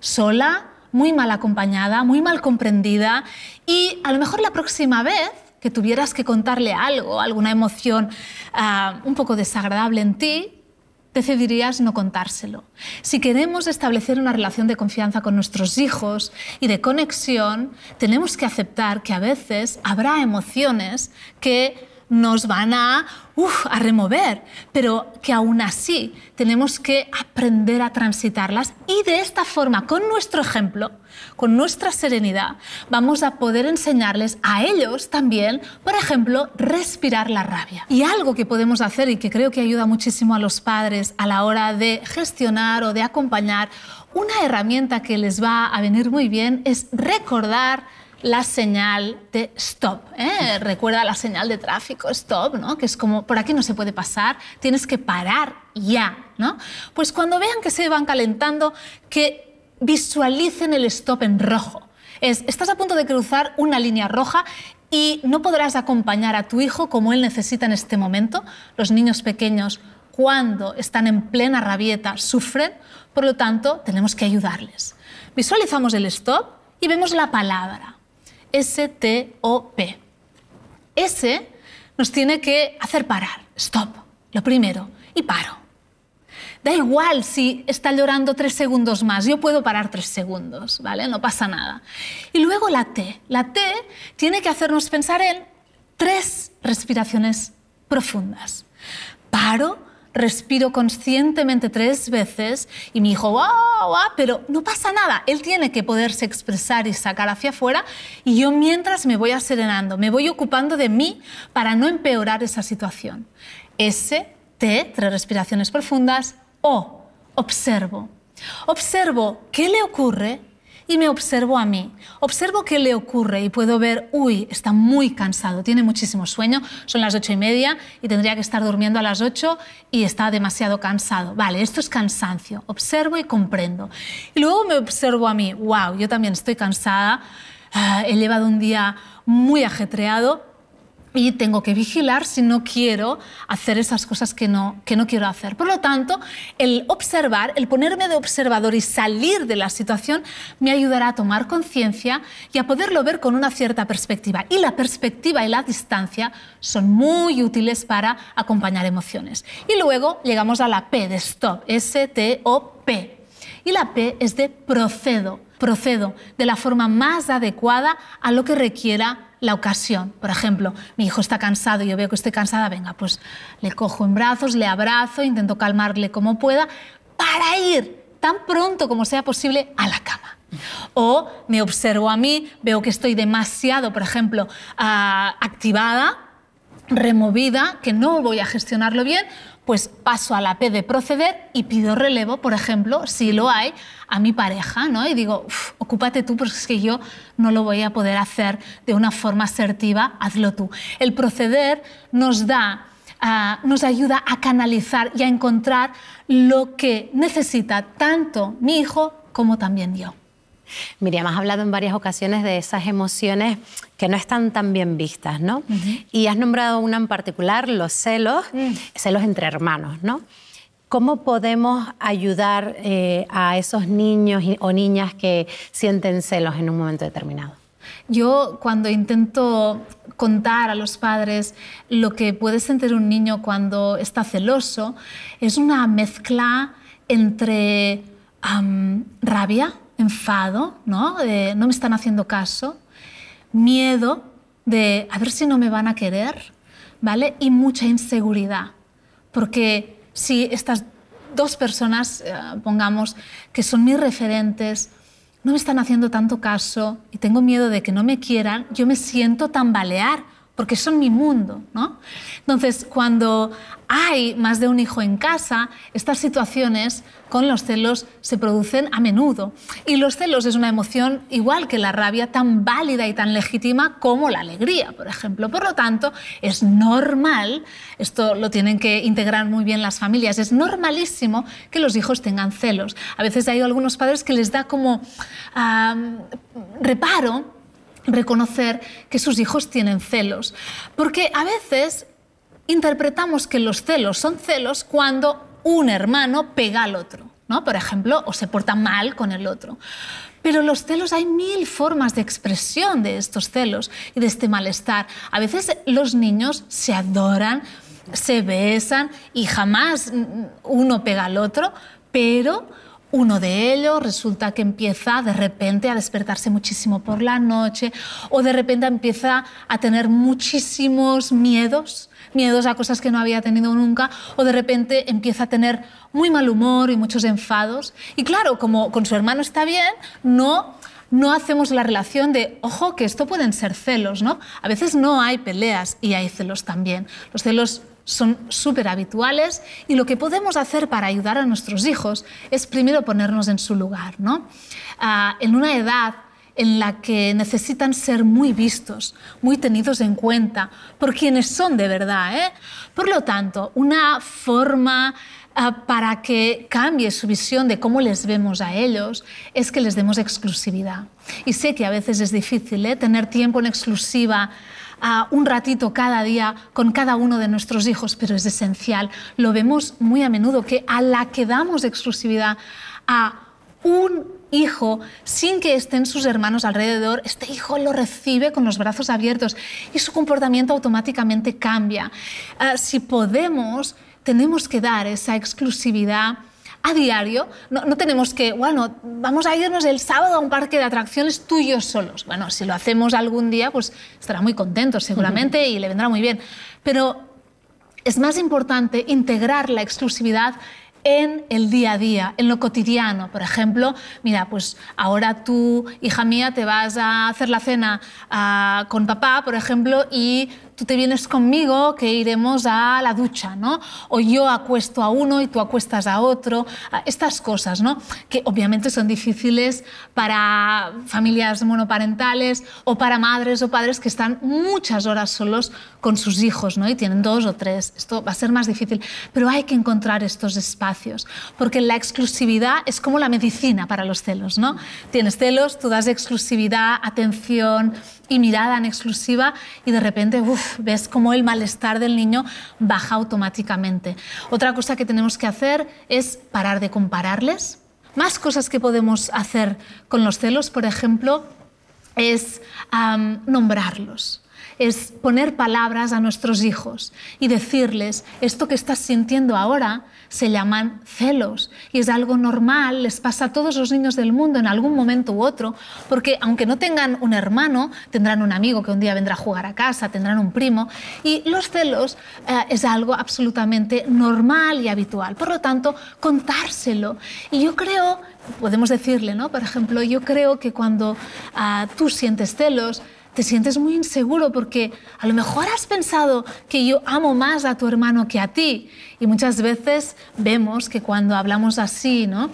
sola, muy mal acompañada, muy mal comprendida y a lo mejor la próxima vez que tuvieras que contarle algo, alguna emoción ah, un poco desagradable en ti, decidirías no contárselo. Si queremos establecer una relación de confianza con nuestros hijos y de conexión, tenemos que aceptar que a veces habrá emociones que nos van a, a remover, pero que aún así tenemos que aprender a transitarlas y de esta forma, con nuestro ejemplo, con nuestra serenidad, vamos a poder enseñarles a ellos también, por ejemplo, respirar la rabia. Y algo que podemos hacer y que creo que ayuda muchísimo a los padres a la hora de gestionar o de acompañar, una herramienta que les va a venir muy bien es recordar la señal de stop. ¿eh? Recuerda la señal de tráfico, stop, ¿no? que es como por aquí no se puede pasar, tienes que parar ya. ¿no? Pues cuando vean que se van calentando, que visualicen el stop en rojo. Es, estás a punto de cruzar una línea roja y no podrás acompañar a tu hijo como él necesita en este momento. Los niños pequeños, cuando están en plena rabieta, sufren, por lo tanto, tenemos que ayudarles. Visualizamos el stop y vemos la palabra. S-T-O-P. S nos tiene que hacer parar. Stop, lo primero. Y paro. Da igual si está llorando tres segundos más, yo puedo parar tres segundos, ¿vale? No pasa nada. Y luego la T. La T tiene que hacernos pensar en tres respiraciones profundas. Paro, respiro conscientemente tres veces y mi hijo, Pero no pasa nada, él tiene que poderse expresar y sacar hacia afuera y yo mientras me voy acelerando, me voy ocupando de mí para no empeorar esa situación. S, T, tres respiraciones profundas, O, observo. Observo qué le ocurre y me observo a mí. Observo qué le ocurre y puedo ver, uy, está muy cansado, tiene muchísimo sueño, son las ocho y media y tendría que estar durmiendo a las ocho y está demasiado cansado. Vale, esto es cansancio. Observo y comprendo. Y luego me observo a mí, wow, yo también estoy cansada, ah, he llevado un día muy ajetreado, y tengo que vigilar si no quiero hacer esas cosas que no, que no quiero hacer. Por lo tanto, el observar, el ponerme de observador y salir de la situación me ayudará a tomar conciencia y a poderlo ver con una cierta perspectiva. Y la perspectiva y la distancia son muy útiles para acompañar emociones. Y luego llegamos a la P de stop, S-T-O-P. Y la P es de procedo procedo de la forma más adecuada a lo que requiera la ocasión. Por ejemplo, mi hijo está cansado, y yo veo que estoy cansada, venga, pues le cojo en brazos, le abrazo, intento calmarle como pueda, para ir tan pronto como sea posible a la cama. O me observo a mí, veo que estoy demasiado, por ejemplo, ah, activada, removida, que no voy a gestionarlo bien, pues paso a la P de proceder y pido relevo, por ejemplo, si lo hay, a mi pareja, ¿no? Y digo, ocúpate tú, porque es que yo no lo voy a poder hacer de una forma asertiva, hazlo tú. El proceder nos da ah, nos ayuda a canalizar y a encontrar lo que necesita tanto mi hijo como también yo. Miriam, has hablado en varias ocasiones de esas emociones que no están tan bien vistas, ¿no? Y has nombrado una en particular, los celos, mm. celos entre hermanos, ¿no? ¿Cómo podemos ayudar eh, a esos niños o niñas que sienten celos en un momento determinado? Yo cuando intento contar a los padres lo que puede sentir un niño cuando está celoso, es una mezcla entre rabia, enfado, ¿no? De no me están haciendo caso, miedo de a ver si no me van a querer, ¿vale? Y mucha inseguridad, porque si estas dos personas, eh, pongamos, que son mis referentes, no me están haciendo tanto caso y tengo miedo de que no me quieran, yo me siento tambalear porque son mi mundo, ¿no? Entonces, cuando hay más de un hijo en casa, estas situaciones con los celos se producen a menudo. Y los celos es una emoción igual que la rabia, tan válida y tan legítima como la alegría, por ejemplo. Por lo tanto, es normal, esto lo tienen que integrar muy bien las familias, es normalísimo que los hijos tengan celos. A veces hay algunos padres que les da como reparo reconocer que sus hijos tienen celos. Porque a veces interpretamos que los celos son celos cuando un hermano pega al otro, ¿no? Por ejemplo, o se porta mal con el otro. Pero los celos, hay mil formas de expresión de estos celos y de este malestar. A veces los niños se adoran, se besan y jamás uno pega al otro, pero uno de ellos resulta que empieza de repente a despertarse muchísimo por la noche o de repente empieza a tener muchísimos miedos, miedos a cosas que no había tenido nunca o de repente empieza a tener muy mal humor y muchos enfados. Y claro, como con su hermano está bien, no no hacemos la relación de, ojo, que esto pueden ser celos, ¿no? A veces no hay peleas y hay celos también. Los celos son súper habituales y lo que podemos hacer para ayudar a nuestros hijos es primero ponernos en su lugar, ¿no? Ah, en una edad en la que necesitan ser muy vistos, muy tenidos en cuenta por quienes son de verdad. ¿eh? Por lo tanto, una forma ah, para que cambie su visión de cómo les vemos a ellos es que les demos exclusividad. Y sé que a veces es difícil ¿eh? tener tiempo en exclusiva un ratito cada día con cada uno de nuestros hijos, pero es esencial. Lo vemos muy a menudo, que a la que damos exclusividad a un hijo sin que estén sus hermanos alrededor, este hijo lo recibe con los brazos abiertos y su comportamiento automáticamente cambia. Ah, si podemos, tenemos que dar esa exclusividad a diario, no, tenemos que, bueno, vamos a irnos el sábado a un parque de atracciones tuyos solos. Bueno, si lo hacemos algún día, pues estará muy contento seguramente y le vendrá muy bien. Pero es más importante integrar la exclusividad en el día a día, en lo cotidiano. Por ejemplo, mira, pues ahora tú, hija mía, te vas a hacer la cena ah, con papá, por ejemplo, y tú te vienes conmigo que iremos a la ducha, ¿no? O yo acuesto a uno y tú acuestas a otro, estas cosas, ¿no? Que obviamente son difíciles para familias monoparentales o para madres o padres que están muchas horas solos con sus hijos, ¿no? Y tienen dos o tres, esto va a ser más difícil, pero hay que encontrar estos espacios, porque la exclusividad es como la medicina para los celos, ¿no? Tienes celos, tú das exclusividad, atención, y mirada en exclusiva y de repente ves cómo el malestar del niño baja automáticamente. Otra cosa que tenemos que hacer es parar de compararles. Más cosas que podemos hacer con los celos, por ejemplo, es nombrarlos es poner palabras a nuestros hijos y decirles, esto que estás sintiendo ahora se llaman celos y es algo normal, les pasa a todos los niños del mundo en algún momento u otro, porque aunque no tengan un hermano, tendrán un amigo que un día vendrá a jugar a casa, tendrán un primo y los celos eh, es algo absolutamente normal y habitual. Por lo tanto, contárselo. Y yo creo podemos decirle, ¿no? Por ejemplo, yo creo que cuando ah, tú sientes celos, te sientes muy inseguro porque a lo mejor has pensado que yo amo más a tu hermano que a ti. Y muchas veces vemos que cuando hablamos así, ¿no?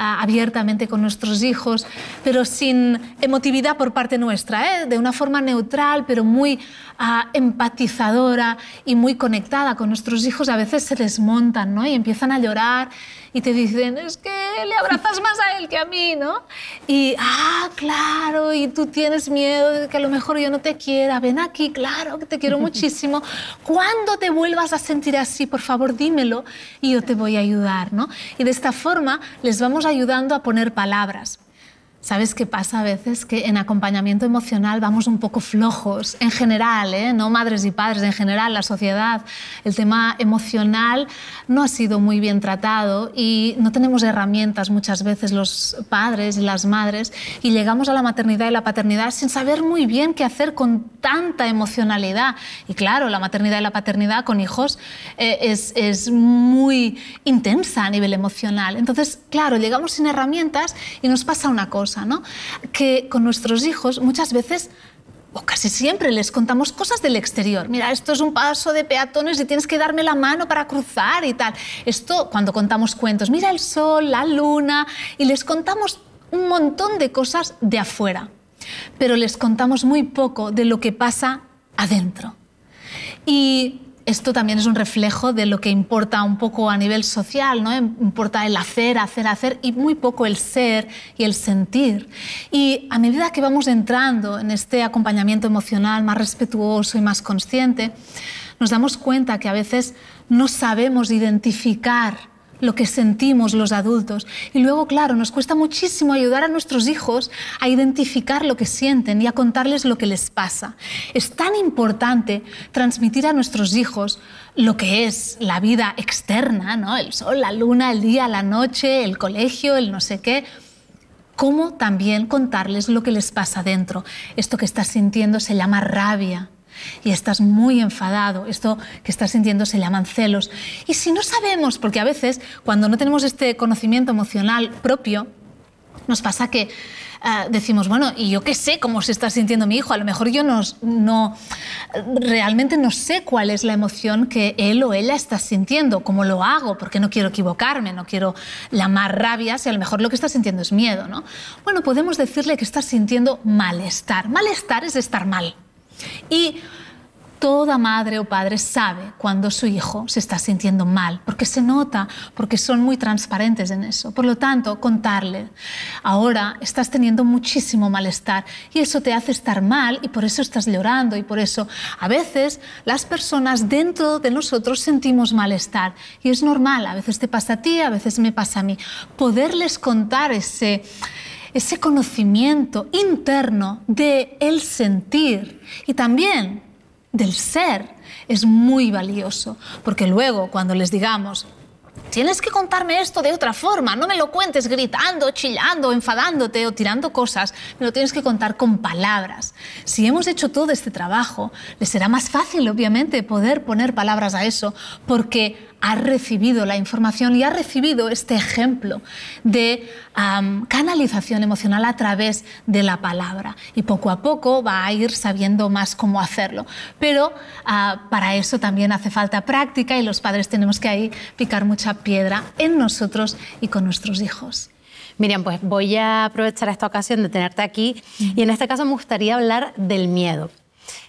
Ah, abiertamente con nuestros hijos, pero sin emotividad por parte nuestra, ¿eh? de una forma neutral, pero muy ah, empatizadora y muy conectada con nuestros hijos, a veces se desmontan ¿no? y empiezan a llorar y te dicen, es que le abrazas más a él que a mí, ¿no? Y, ah, claro, y tú tienes miedo de que a lo mejor yo no te quiera, ven aquí, claro, que te quiero muchísimo. Cuando te vuelvas a sentir así, por favor, dímelo y yo te voy a ayudar, ¿no? Y de esta forma les vamos ayudando a poner palabras. ¿Sabes qué pasa a veces? Que en acompañamiento emocional vamos un poco flojos, en general, ¿eh? no madres y padres, en general la sociedad. El tema emocional no ha sido muy bien tratado y no tenemos herramientas muchas veces los padres y las madres y llegamos a la maternidad y la paternidad sin saber muy bien qué hacer con tanta emocionalidad. Y claro, la maternidad y la paternidad con hijos eh, es muy intensa a nivel emocional. Entonces, claro, llegamos sin herramientas y nos pasa una cosa que con nuestros hijos muchas veces o casi siempre les contamos cosas del exterior. Mira, esto es un paso de peatones y tienes que darme la mano para cruzar y tal. Esto cuando contamos cuentos, mira el sol, la luna, y les contamos un montón de cosas de afuera, pero les contamos muy poco de lo que pasa adentro. Y esto también es un reflejo de lo que importa un poco a nivel social, ¿no? Importa el hacer, hacer, hacer y muy poco el ser y el sentir. Y a medida que vamos entrando en este acompañamiento emocional más respetuoso y más consciente, nos damos cuenta que a veces no sabemos identificar lo que sentimos los adultos. Y luego, claro, nos cuesta muchísimo ayudar a nuestros hijos a identificar lo que sienten y a contarles lo que les pasa. Es tan importante transmitir a nuestros hijos lo que es la vida externa, ¿no? El sol, la luna, el día, la noche, el colegio, el no sé qué como también contarles lo que les pasa dentro. Esto que estás sintiendo se llama rabia, y estás muy enfadado. Esto que estás sintiendo se llaman celos. Y si no sabemos, porque a veces cuando no tenemos este conocimiento emocional propio, nos pasa que eh, decimos, bueno, ¿y yo qué sé cómo se está sintiendo mi hijo? A lo mejor yo no, realmente no sé cuál es la emoción que él o ella está sintiendo, cómo lo hago, porque no quiero equivocarme, no quiero la rabia, si a lo mejor lo que está sintiendo es miedo, ¿no? Bueno, podemos decirle que está sintiendo malestar. Malestar es estar mal. Y toda madre o padre sabe cuando su hijo se está sintiendo mal, porque se nota, porque son muy transparentes en eso. Por lo tanto, contarle, ahora estás teniendo muchísimo malestar y eso te hace estar mal y por eso estás llorando y por eso a veces las personas dentro de nosotros sentimos malestar y es normal, a veces te pasa a ti, a veces me pasa a mí. Poderles contar ese ese conocimiento interno de el sentir y también del ser es muy valioso, porque luego cuando les digamos, tienes que contarme esto de otra forma, no me lo cuentes gritando, chillando, enfadándote o tirando cosas, me lo tienes que contar con palabras. Si hemos hecho todo este trabajo, les será más fácil, obviamente, poder poner palabras a eso, porque ha recibido la información y ha recibido este ejemplo de canalización emocional a través de la palabra. Y poco a poco va a ir sabiendo más cómo hacerlo. Pero ah, para eso también hace falta práctica y los padres tenemos que ahí picar mucha piedra en nosotros y con nuestros hijos. Miriam, pues voy a aprovechar esta ocasión de tenerte aquí y en este caso me gustaría hablar del miedo.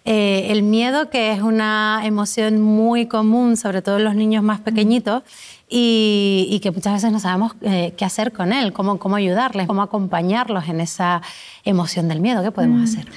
Eh, el miedo, que es una emoción muy común, sobre todo en los niños más pequeñitos, y, que muchas veces no sabemos eh, qué hacer con él, cómo, cómo ayudarles, cómo acompañarlos en esa emoción del miedo. ¿Qué podemos mm. hacer?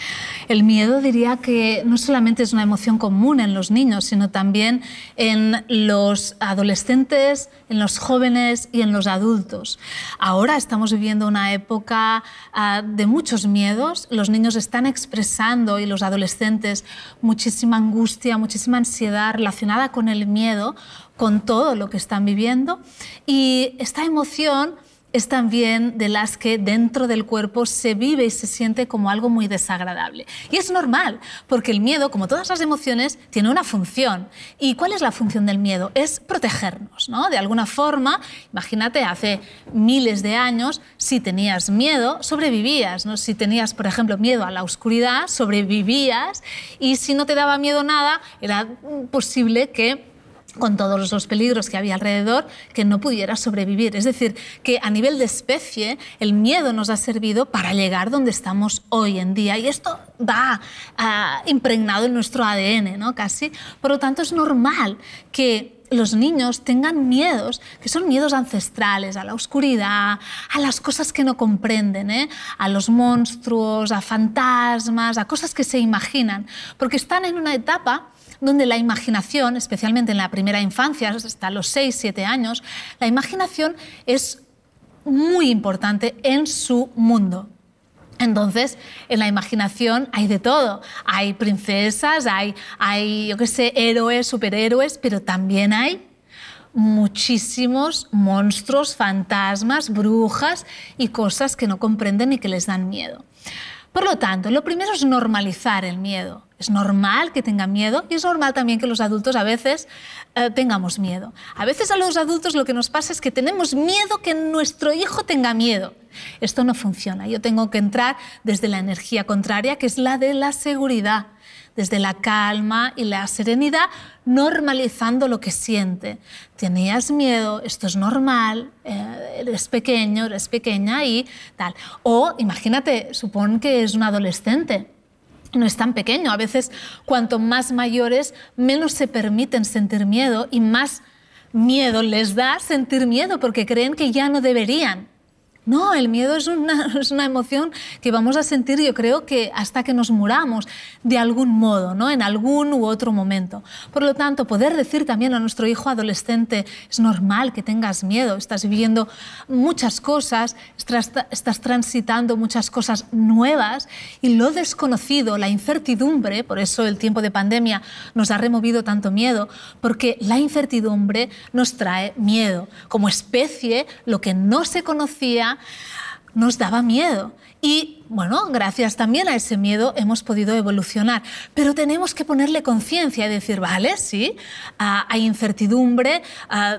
El miedo diría que no solamente es una emoción común en los niños, sino también en los adolescentes, en los jóvenes y en los adultos. Ahora estamos viviendo una época ah, de muchos miedos. Los niños están expresando y los adolescentes muchísima angustia, muchísima ansiedad relacionada con el miedo con todo lo que están viviendo. Y esta emoción es también de las que dentro del cuerpo se vive y se siente como algo muy desagradable. Y es normal, porque el miedo, como todas las emociones, tiene una función. ¿Y cuál es la función del miedo? Es protegernos, ¿no? De alguna forma, imagínate, hace miles de años, si tenías miedo, sobrevivías, ¿no? Si tenías, por ejemplo, miedo a la oscuridad, sobrevivías, y si no te daba miedo nada, era posible que con todos los peligros que había alrededor, que no pudiera sobrevivir. Es decir, que a nivel de especie el miedo nos ha servido para llegar donde estamos hoy en día. Y esto va ah, impregnado en nuestro ADN, ¿no? Casi. Por lo tanto, es normal que los niños tengan miedos, que son miedos ancestrales, a la oscuridad, a las cosas que no comprenden, ¿eh? a los monstruos, a fantasmas, a cosas que se imaginan, porque están en una etapa donde la imaginación, especialmente en la primera infancia, hasta los 6, 7 años, la imaginación es muy importante en su mundo. Entonces, en la imaginación hay de todo. Hay princesas, hay, hay yo qué sé, héroes, superhéroes, pero también hay muchísimos monstruos, fantasmas, brujas y cosas que no comprenden y que les dan miedo. Por lo tanto, lo primero es normalizar el miedo. Es normal que tengan miedo y es normal también que los adultos a veces eh, tengamos miedo. A veces a los adultos lo que nos pasa es que tenemos miedo que nuestro hijo tenga miedo. Esto no funciona. Yo tengo que entrar desde la energía contraria, que es la de la seguridad desde la calma y la serenidad, normalizando lo que siente. Tenías miedo, esto es normal, eh, eres pequeño, eres pequeña y tal. O imagínate, supón que es un adolescente no es tan pequeño. A veces, cuanto más mayores, menos se permiten sentir miedo y más miedo les da sentir miedo porque creen que ya no deberían. No, el miedo es una, emoción que vamos a sentir, yo creo que hasta que nos muramos, de algún modo, ¿no? en algún u otro momento. Por lo tanto, poder decir también a nuestro hijo adolescente, es normal que tengas miedo, estás viviendo muchas cosas, estás transitando muchas cosas nuevas y lo desconocido, la incertidumbre, por eso el tiempo de pandemia nos ha removido tanto miedo, porque la incertidumbre nos trae miedo. Como especie, lo que no se conocía, nos daba miedo. Y bueno, gracias también a ese miedo hemos podido evolucionar. Pero tenemos que ponerle conciencia y decir, vale, sí, ah, hay incertidumbre. Ah,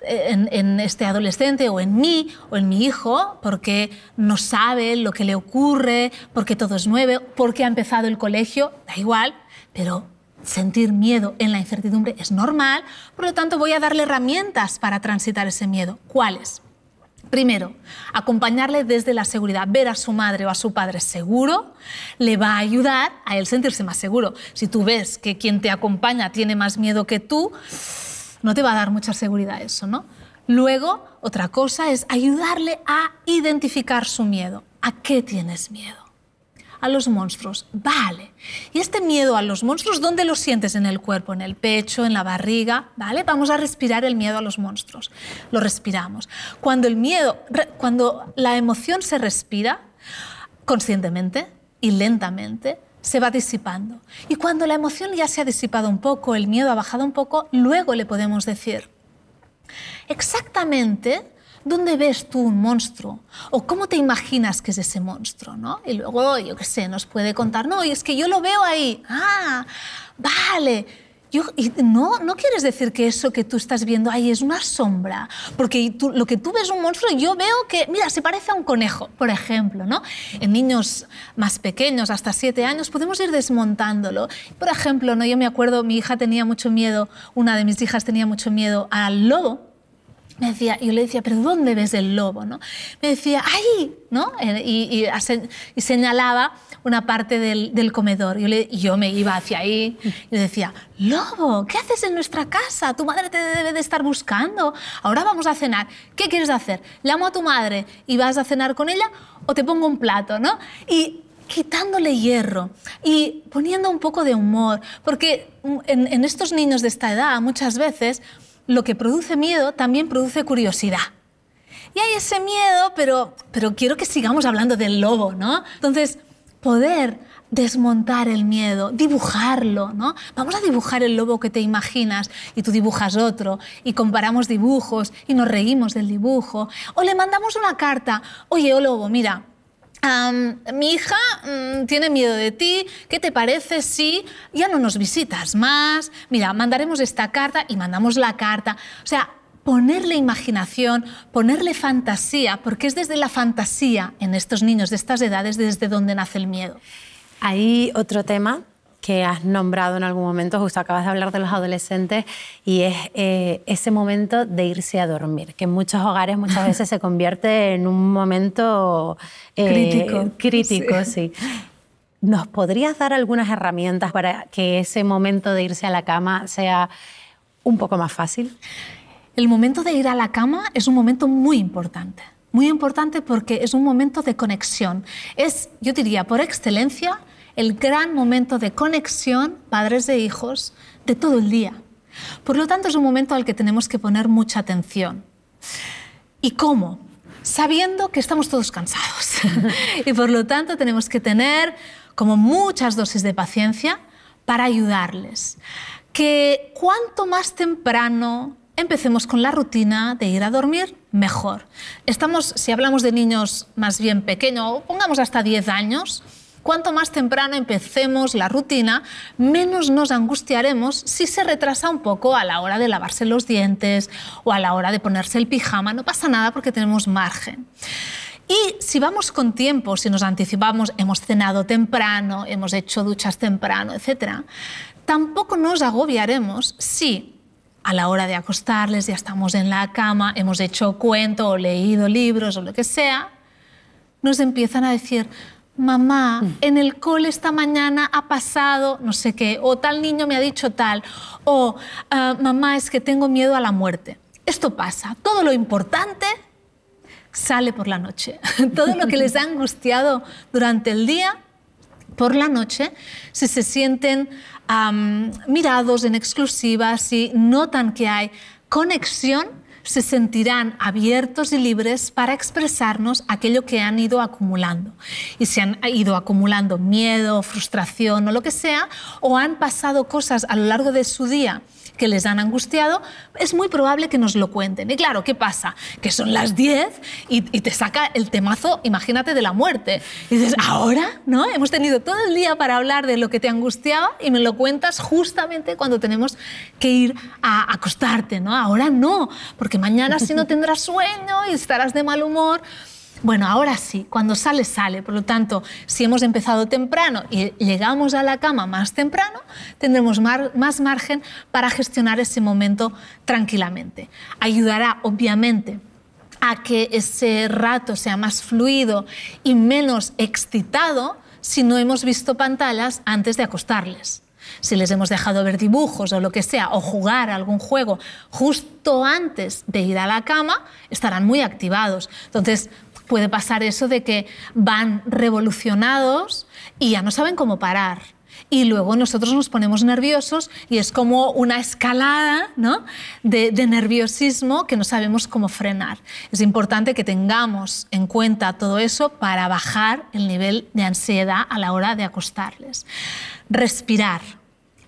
en, en, este adolescente o en mí o en mi hijo porque no sabe lo que le ocurre, porque todo es nuevo, porque ha empezado el colegio, da igual, pero sentir miedo en la incertidumbre es normal, por lo tanto voy a darle herramientas para transitar ese miedo. ¿Cuáles? Primero, acompañarle desde la seguridad. Ver a su madre o a su padre seguro le va a ayudar a él sentirse más seguro. Si tú ves que quien te acompaña tiene más miedo que tú, no te va a dar mucha seguridad eso, ¿no? Luego, otra cosa es ayudarle a identificar su miedo. ¿A qué tienes miedo? a los monstruos. Vale. ¿Y este miedo a los monstruos dónde lo sientes en el cuerpo? ¿En el pecho? ¿En la barriga? Vale. Vamos a respirar el miedo a los monstruos. Lo respiramos. Cuando el miedo, cuando la emoción se respira conscientemente y lentamente, se va disipando. Y cuando la emoción ya se ha disipado un poco, el miedo ha bajado un poco, luego le podemos decir, exactamente ¿dónde ves tú un monstruo? ¿O cómo te imaginas que es ese monstruo? ¿no? Y luego, yo qué sé, nos puede contar, no, y es que yo lo veo ahí. Ah, vale. Yo, no, no quieres decir que eso que tú estás viendo ahí es una sombra, porque tú, lo que tú ves un monstruo, yo veo que, mira, se parece a un conejo, por ejemplo, ¿no? En niños más pequeños, hasta siete años, podemos ir desmontándolo. Por ejemplo, ¿no? yo me acuerdo, mi hija tenía mucho miedo, una de mis hijas tenía mucho miedo al lobo, me decía, yo le decía, pero ¿dónde ves el lobo? ¿no? Me decía, ahí, ¿no? Eh, y, señalaba una parte del, comedor. Yo, le, yo me iba hacia ahí y le decía, lobo, ¿qué haces en nuestra casa? Tu madre te debe de estar buscando. Ahora vamos a cenar. ¿Qué quieres hacer? ¿Llamo a tu madre y vas a cenar con ella o te pongo un plato? ¿no? Y quitándole hierro y poniendo un poco de humor, porque en estos niños de esta edad muchas veces lo que produce miedo también produce curiosidad. Y hay ese miedo, pero, pero quiero que sigamos hablando del lobo, ¿no? Entonces, poder desmontar el miedo, dibujarlo, ¿no? Vamos a dibujar el lobo que te imaginas y tú dibujas otro y comparamos dibujos y nos reímos del dibujo o le mandamos una carta, oye, oh lobo, mira, mi hija mm, tiene miedo de ti, ¿qué te parece si ya no nos visitas más? Mira, mandaremos esta carta y mandamos la carta. O sea, ponerle imaginación, ponerle fantasía, porque es desde la fantasía en estos niños de estas edades desde donde nace el miedo. Hay otro tema que has nombrado en algún momento, justo acabas de hablar de los adolescentes, y es eh, ese momento de irse a dormir, que en muchos hogares muchas veces se convierte en un momento eh, crítico. Crítico, sí. ¿Nos podrías dar algunas herramientas para que ese momento de irse a la cama sea un poco más fácil? El momento de ir a la cama es un momento muy importante. Muy importante porque es un momento de conexión. Es, yo diría, por excelencia, el gran momento de conexión, padres e hijos, de todo el día. Por lo tanto, es un momento al que tenemos que poner mucha atención. ¿Y cómo? Sabiendo que estamos todos cansados y por lo tanto tenemos que tener como muchas dosis de paciencia para ayudarles. Que cuanto más temprano empecemos con la rutina de ir a dormir, mejor. Estamos, si hablamos de niños más bien pequeños, pongamos hasta 10 años, Cuanto más temprano empecemos la rutina, menos nos angustiaremos si se retrasa un poco a la hora de lavarse los dientes o a la hora de ponerse el pijama. No pasa nada porque tenemos margen. Y si vamos con tiempo, si nos anticipamos, hemos cenado temprano, hemos hecho duchas temprano, etc., tampoco nos agobiaremos si a la hora de acostarles ya estamos en la cama, hemos hecho cuento o leído libros o lo que sea, nos empiezan a decir, mamá, mm. en el cole esta mañana ha pasado no sé qué, o tal niño me ha dicho tal, o ah, mamá es que tengo miedo a la muerte. Esto pasa, todo lo importante sale por la noche, todo lo que les ha angustiado durante el día, por la noche, si se sienten mirados en exclusiva, si notan que hay conexión, se sentirán abiertos y libres para expresarnos aquello que han ido acumulando. Y si han ido acumulando miedo, frustración o lo que sea, o han pasado cosas a lo largo de su día que les han angustiado, es muy probable que nos lo cuenten. Y claro, ¿qué pasa? Que son las 10 y, te saca el temazo, imagínate, de la muerte. Y dices, ahora, ¿no? Hemos tenido todo el día para hablar de lo que te angustiaba y me lo cuentas justamente cuando tenemos que ir a acostarte, ¿no? Ahora no, porque mañana si no tendrás sueño y estarás de mal humor. Bueno, ahora sí, cuando sale, sale. Por lo tanto, si hemos empezado temprano y llegamos a la cama más temprano, tendremos más margen para gestionar ese momento tranquilamente. Ayudará, obviamente, a que ese rato sea más fluido y menos excitado si no hemos visto pantallas antes de acostarles si les hemos dejado ver dibujos o lo que sea, o jugar algún juego justo antes de ir a la cama, estarán muy activados. Entonces, puede pasar eso de que van revolucionados y ya no saben cómo parar. Y luego nosotros nos ponemos nerviosos y es como una escalada de, de nerviosismo que no sabemos cómo frenar. Es importante que tengamos en cuenta todo eso para bajar el nivel de ansiedad a la hora de acostarles. Respirar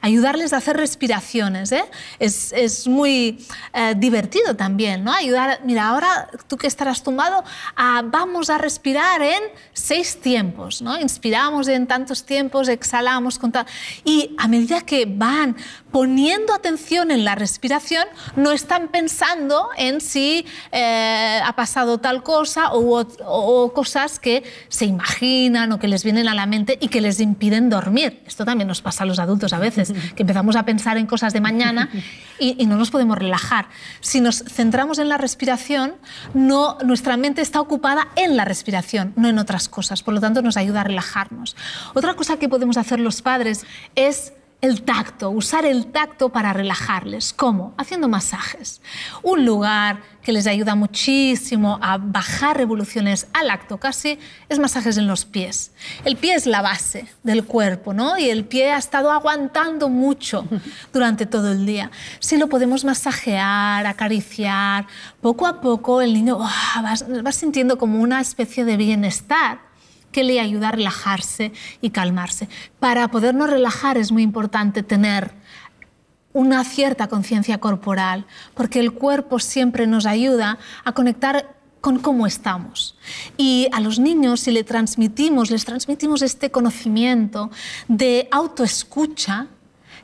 ayudarles a hacer respiraciones. ¿eh? Es, muy eh, divertido también, ¿no? Ayudar, mira, ahora tú que estarás tumbado, ah, vamos a respirar en seis tiempos, ¿no? Inspiramos en tantos tiempos, exhalamos con tal... Y a medida que van poniendo atención en la respiración, no están pensando en si eh, ha pasado tal cosa o cosas que se imaginan o que les vienen a la mente y que les impiden dormir. Esto también nos pasa a los adultos a veces. que empezamos a pensar en cosas de mañana y, y no nos podemos relajar. Si nos centramos en la respiración, no, nuestra mente está ocupada en la respiración, no en otras cosas. Por lo tanto, nos ayuda a relajarnos. Otra cosa que podemos hacer los padres es el tacto, usar el tacto para relajarles. ¿Cómo? Haciendo masajes. Un lugar que les ayuda muchísimo a bajar revoluciones al acto casi es masajes en los pies. El pie es la base del cuerpo, ¿no? Y el pie ha estado aguantando mucho durante todo el día. Si lo podemos masajear, acariciar, poco a poco el niño va sintiendo como una especie de bienestar que le ayuda a relajarse y calmarse. Para podernos relajar es muy importante tener una cierta conciencia corporal, porque el cuerpo siempre nos ayuda a conectar con cómo estamos. Y a los niños, si le transmitimos, les transmitimos este conocimiento de autoescucha,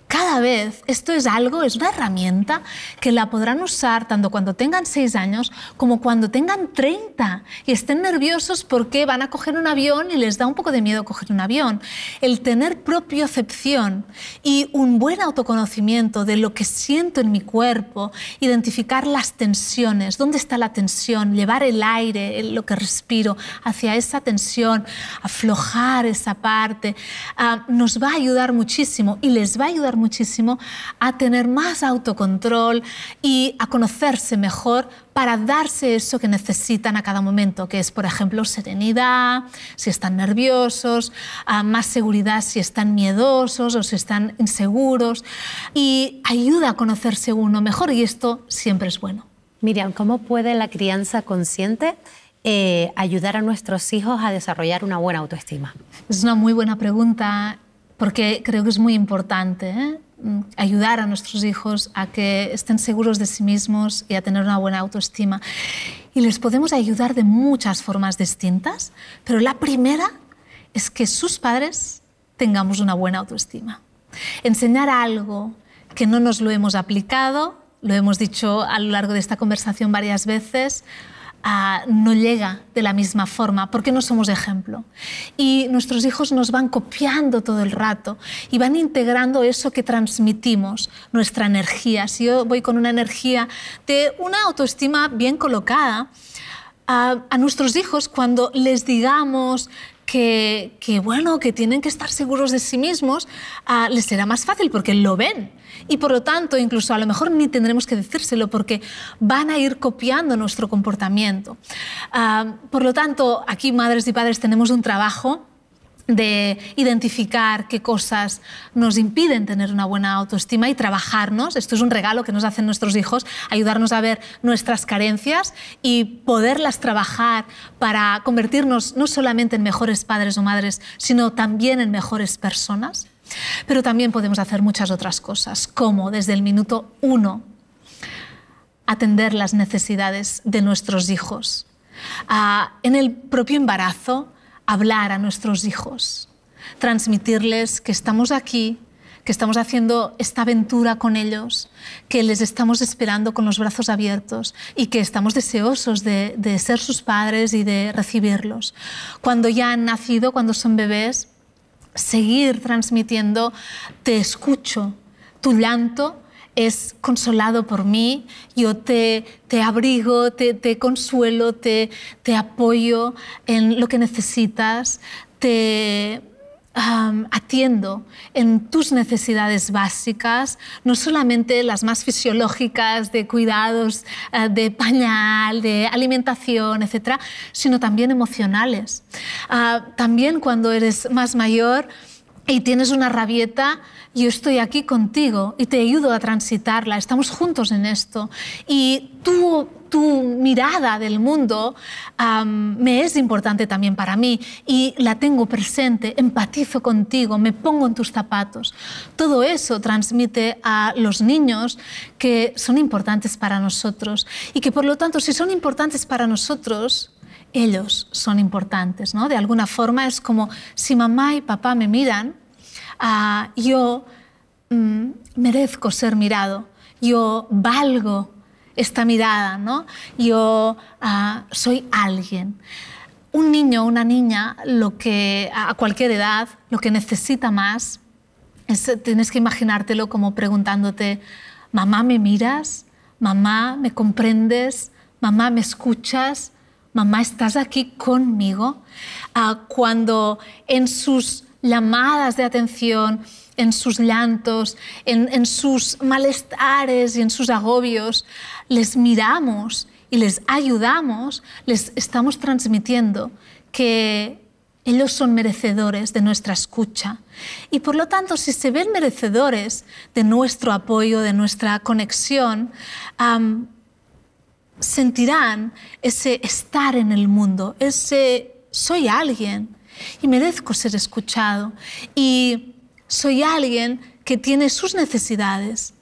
cada vez esto es algo, es una herramienta que la podrán usar tanto cuando tengan seis años como cuando tengan 30 y estén nerviosos porque van a coger un avión y les da un poco de miedo coger un avión. El tener propiocepción y un buen autoconocimiento de lo que siento en mi cuerpo, identificar las tensiones, dónde está la tensión, llevar el aire, lo que respiro hacia esa tensión, aflojar esa parte, ah, nos va a ayudar muchísimo y les va a ayudar muchísimo a tener más autocontrol y a conocerse mejor para darse eso que necesitan a cada momento, que es, por ejemplo, serenidad, si están nerviosos, ah, más seguridad si están miedosos o si están inseguros. Y ayuda a conocerse uno mejor y esto siempre es bueno. Miriam, ¿cómo puede la crianza consciente eh, ayudar a nuestros hijos a desarrollar una buena autoestima? Es una muy buena pregunta porque creo que es muy importante ¿eh? mm, ayudar a nuestros hijos a que estén seguros de sí mismos y a tener una buena autoestima. Y les podemos ayudar de muchas formas distintas, pero la primera es que sus padres tengamos una buena autoestima. Enseñar algo que no nos lo hemos aplicado, lo hemos dicho a lo largo de esta conversación varias veces, no llega de la misma forma, porque no somos ejemplo. Y nuestros hijos nos van copiando todo el rato y van integrando eso que transmitimos, nuestra energía. Si yo voy con una energía de una autoestima bien colocada, a, nuestros hijos cuando les digamos que, bueno, que tienen que estar seguros de sí mismos, ah, les será más fácil porque lo ven. Y por lo tanto, incluso a lo mejor ni tendremos que decírselo porque van a ir copiando nuestro comportamiento. Ah, por lo tanto, aquí madres y padres tenemos un trabajo de identificar qué cosas nos impiden tener una buena autoestima y trabajarnos. Esto es un regalo que nos hacen nuestros hijos, ayudarnos a ver nuestras carencias y poderlas trabajar para convertirnos no solamente en mejores padres o madres, sino también en mejores personas. Pero también podemos hacer muchas otras cosas, como desde el minuto uno atender las necesidades de nuestros hijos. Ah, en el propio embarazo, hablar a nuestros hijos, transmitirles que estamos aquí, que estamos haciendo esta aventura con ellos, que les estamos esperando con los brazos abiertos y que estamos deseosos de, ser sus padres y de recibirlos. Cuando ya han nacido, cuando son bebés, seguir transmitiendo, te escucho, tu llanto es consolado por mí, yo te, te abrigo, te, te consuelo, te, te, apoyo en lo que necesitas, te atiendo en tus necesidades básicas, no solamente las más fisiológicas de cuidados, eh, de pañal, de alimentación, etcétera, sino también emocionales. Ah, también cuando eres más mayor, y tienes una rabieta, yo estoy aquí contigo y te ayudo a transitarla, estamos juntos en esto. Y tu, tu mirada del mundo me es importante también para mí y la tengo presente, empatizo contigo, me pongo en tus zapatos. Todo eso transmite a los niños que son importantes para nosotros y que por lo tanto si son importantes para nosotros, ellos son importantes, ¿no? De alguna forma es como si mamá y papá me miran, ah, yo mm, merezco ser mirado, yo valgo esta mirada, ¿no? Yo ah, soy alguien. Un niño o una niña, lo que a cualquier edad, lo que necesita más, es, tienes que imaginártelo como preguntándote, mamá, ¿me miras? Mamá, ¿me comprendes? Mamá, ¿me escuchas? mamá, ¿estás aquí conmigo? Ah, cuando en sus llamadas de atención, en sus llantos, en, sus malestares y en sus agobios, les miramos y les ayudamos, les estamos transmitiendo que ellos son merecedores de nuestra escucha. Y por lo tanto, si se ven merecedores de nuestro apoyo, de nuestra conexión, sentirán ese estar en el mundo, ese soy alguien y merezco ser escuchado y soy alguien que tiene sus necesidades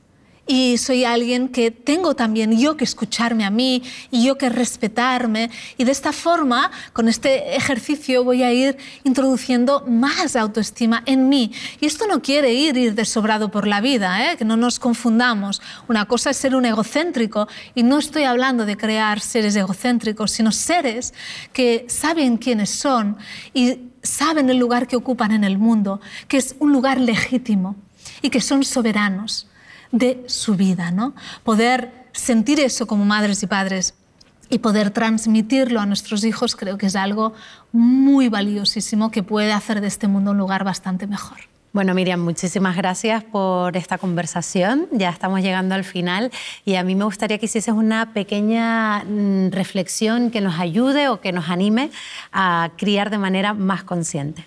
y soy alguien que tengo también yo que escucharme a mí y yo que respetarme. Y de esta forma, con este ejercicio, voy a ir introduciendo más autoestima en mí. Y esto no quiere ir, ir desobrado por la vida, ¿eh? que no nos confundamos. Una cosa es ser un egocéntrico y no estoy hablando de crear seres egocéntricos, sino seres que saben quiénes son y saben el lugar que ocupan en el mundo, que es un lugar legítimo y que son soberanos de su vida, ¿no? Poder sentir eso como madres y padres y poder transmitirlo a nuestros hijos creo que es algo muy valiosísimo que puede hacer de este mundo un lugar bastante mejor. Bueno, Miriam, muchísimas gracias por esta conversación. Ya estamos llegando al final y a mí me gustaría que hicieses una pequeña mm, reflexión que nos ayude o que nos anime a criar de manera más consciente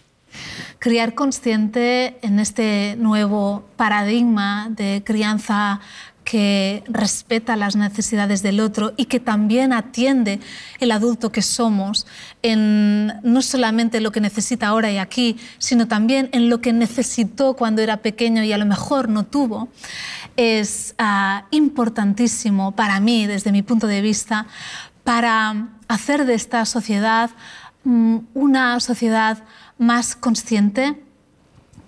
criar consciente en este nuevo paradigma de crianza que respeta las necesidades del otro y que también atiende el adulto que somos en no solamente lo que necesita ahora y aquí, sino también en lo que necesitó cuando era pequeño y a lo mejor no tuvo, es ah, importantísimo para mí, desde mi punto de vista, para hacer de esta sociedad mm, una sociedad más consciente,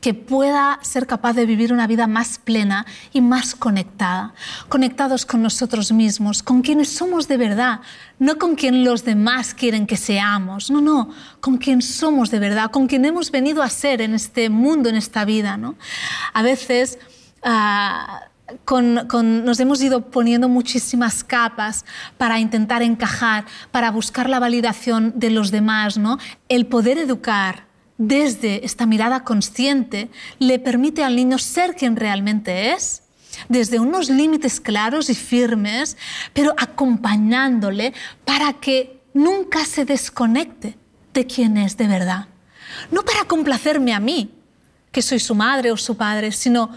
que pueda ser capaz de vivir una vida más plena y más conectada, conectados con nosotros mismos, con quienes somos de verdad, no con quien los demás quieren que seamos, no, no, con quien somos de verdad, con quien hemos venido a ser en este mundo, en esta vida. ¿no? A veces ah, con, con, nos hemos ido poniendo muchísimas capas para intentar encajar, para buscar la validación de los demás, ¿no? el poder educar desde esta mirada consciente le permite al niño ser quien realmente es, desde unos límites claros y firmes, pero acompañándole para que nunca se desconecte de quien es de verdad. No para complacerme a mí, que soy su madre o su padre, sino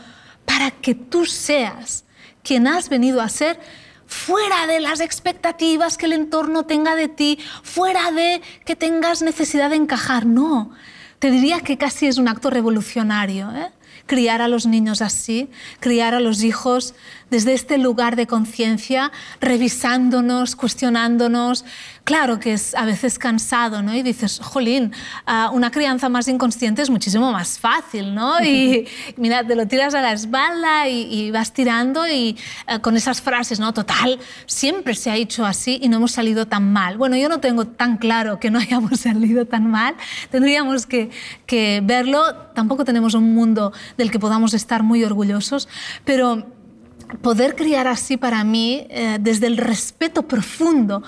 para que tú seas quien has venido a ser fuera de las expectativas que el entorno tenga de ti, fuera de que tengas necesidad de encajar, no, te dirías que casi es un acto revolucionario. ¿eh? criar a los niños así, criar a los hijos desde este lugar de conciencia, revisándonos, cuestionándonos. Claro que es a veces cansado, ¿no? Y dices, jolín, una crianza más inconsciente es muchísimo más fácil, ¿no? Y mira, te lo tiras a la espalda y, vas tirando y eh, con esas frases, ¿no? Total, siempre se ha hecho así y no hemos salido tan mal. Bueno, yo no tengo tan claro que no hayamos salido tan mal. Tendríamos que, que verlo. Tampoco tenemos un mundo del que podamos estar muy orgullosos, pero poder criar así para mí, eh, desde el respeto profundo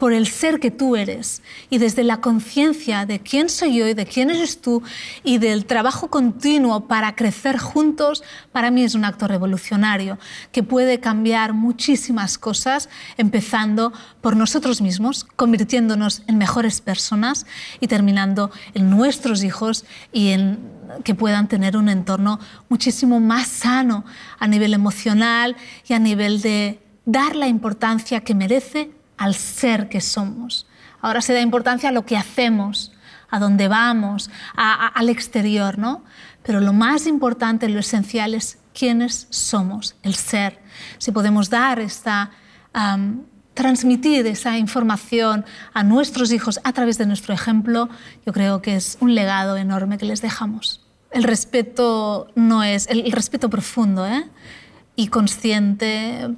por el ser que tú eres y desde la conciencia de quién soy yo y de quién eres tú y del trabajo continuo para crecer juntos, para mí es un acto revolucionario que puede cambiar muchísimas cosas, empezando por nosotros mismos, convirtiéndonos en mejores personas y terminando en nuestros hijos y en que puedan tener un entorno muchísimo más sano a nivel emocional y a nivel de dar la importancia que merece al ser que somos. Ahora se da importancia a lo que hacemos, a dónde vamos, al exterior, ¿no? Pero lo más importante, lo esencial es quiénes somos, el ser. Si podemos dar esta, transmitir esa información a nuestros hijos a través de nuestro ejemplo, yo creo que es un legado enorme que les dejamos. El respeto no es, el, el respeto profundo, ¿eh? y consciente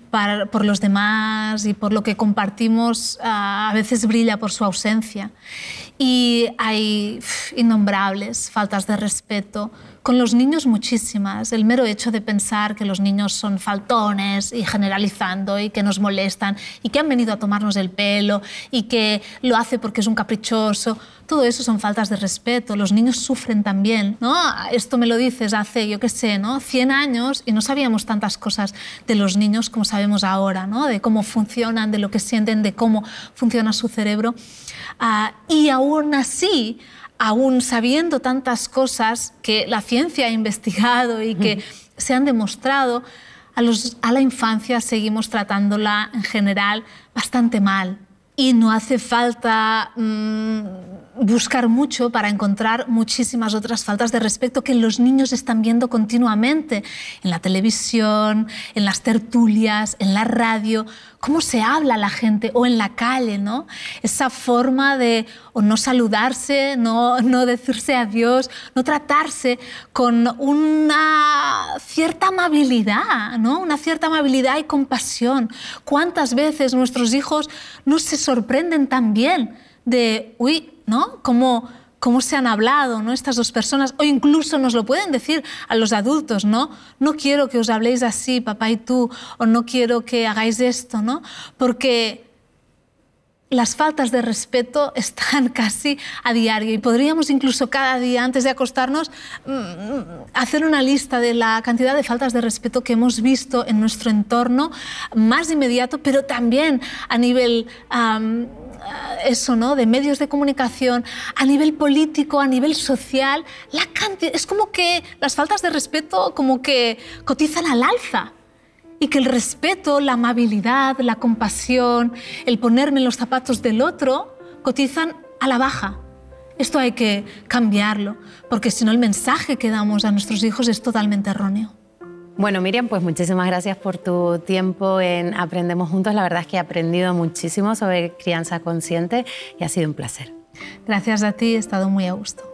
por los demás y por lo que compartimos ah, a veces brilla por su ausencia. Y hay innombrables faltas de respeto, con los niños muchísimas. El mero hecho de pensar que los niños son faltones y generalizando y que nos molestan y que han venido a tomarnos el pelo y que lo hace porque es un caprichoso. Todo eso son faltas de respeto. Los niños sufren también. ¿no? Esto me lo dices hace, yo qué sé, ¿no? 100 años y no sabíamos tantas cosas de los niños como sabemos ahora, ¿no? de cómo funcionan, de lo que sienten, de cómo funciona su cerebro. Ah, y aún así aún sabiendo tantas cosas que la ciencia ha investigado y que se han demostrado, a, la infancia seguimos tratándola en general bastante mal. Y no hace falta mm, buscar mucho para encontrar muchísimas otras faltas de respeto que los niños están viendo continuamente en la televisión, en las tertulias, en la radio cómo se habla la gente o en la calle, ¿no? Esa forma de no saludarse, no, decirse adiós, no tratarse con una cierta amabilidad, ¿no? Una cierta amabilidad y compasión. ¿Cuántas veces nuestros hijos no se sorprenden también de, uy, ¿no? Como cómo se han hablado ¿no? estas dos personas, o incluso nos lo pueden decir a los adultos, ¿no? No quiero que os habléis así, papá y tú, o no quiero que hagáis esto, ¿no? Porque las faltas de respeto están casi a diario y podríamos incluso cada día antes de acostarnos mm, hacer una lista de la cantidad de faltas de respeto que hemos visto en nuestro entorno más inmediato, pero también a nivel eh, eso, ¿no? De medios de comunicación, a nivel político, a nivel social, la es como que las faltas de respeto como que cotizan al alza. Y que el respeto, la amabilidad, la compasión, el ponerme en los zapatos del otro, cotizan a la baja. Esto hay que cambiarlo, porque si no el mensaje que damos a nuestros hijos es totalmente erróneo. Bueno, Miriam, pues muchísimas gracias por tu tiempo en Aprendemos Juntos. La verdad es que he aprendido muchísimo sobre crianza consciente y ha sido un placer. Gracias a ti, he estado muy a gusto.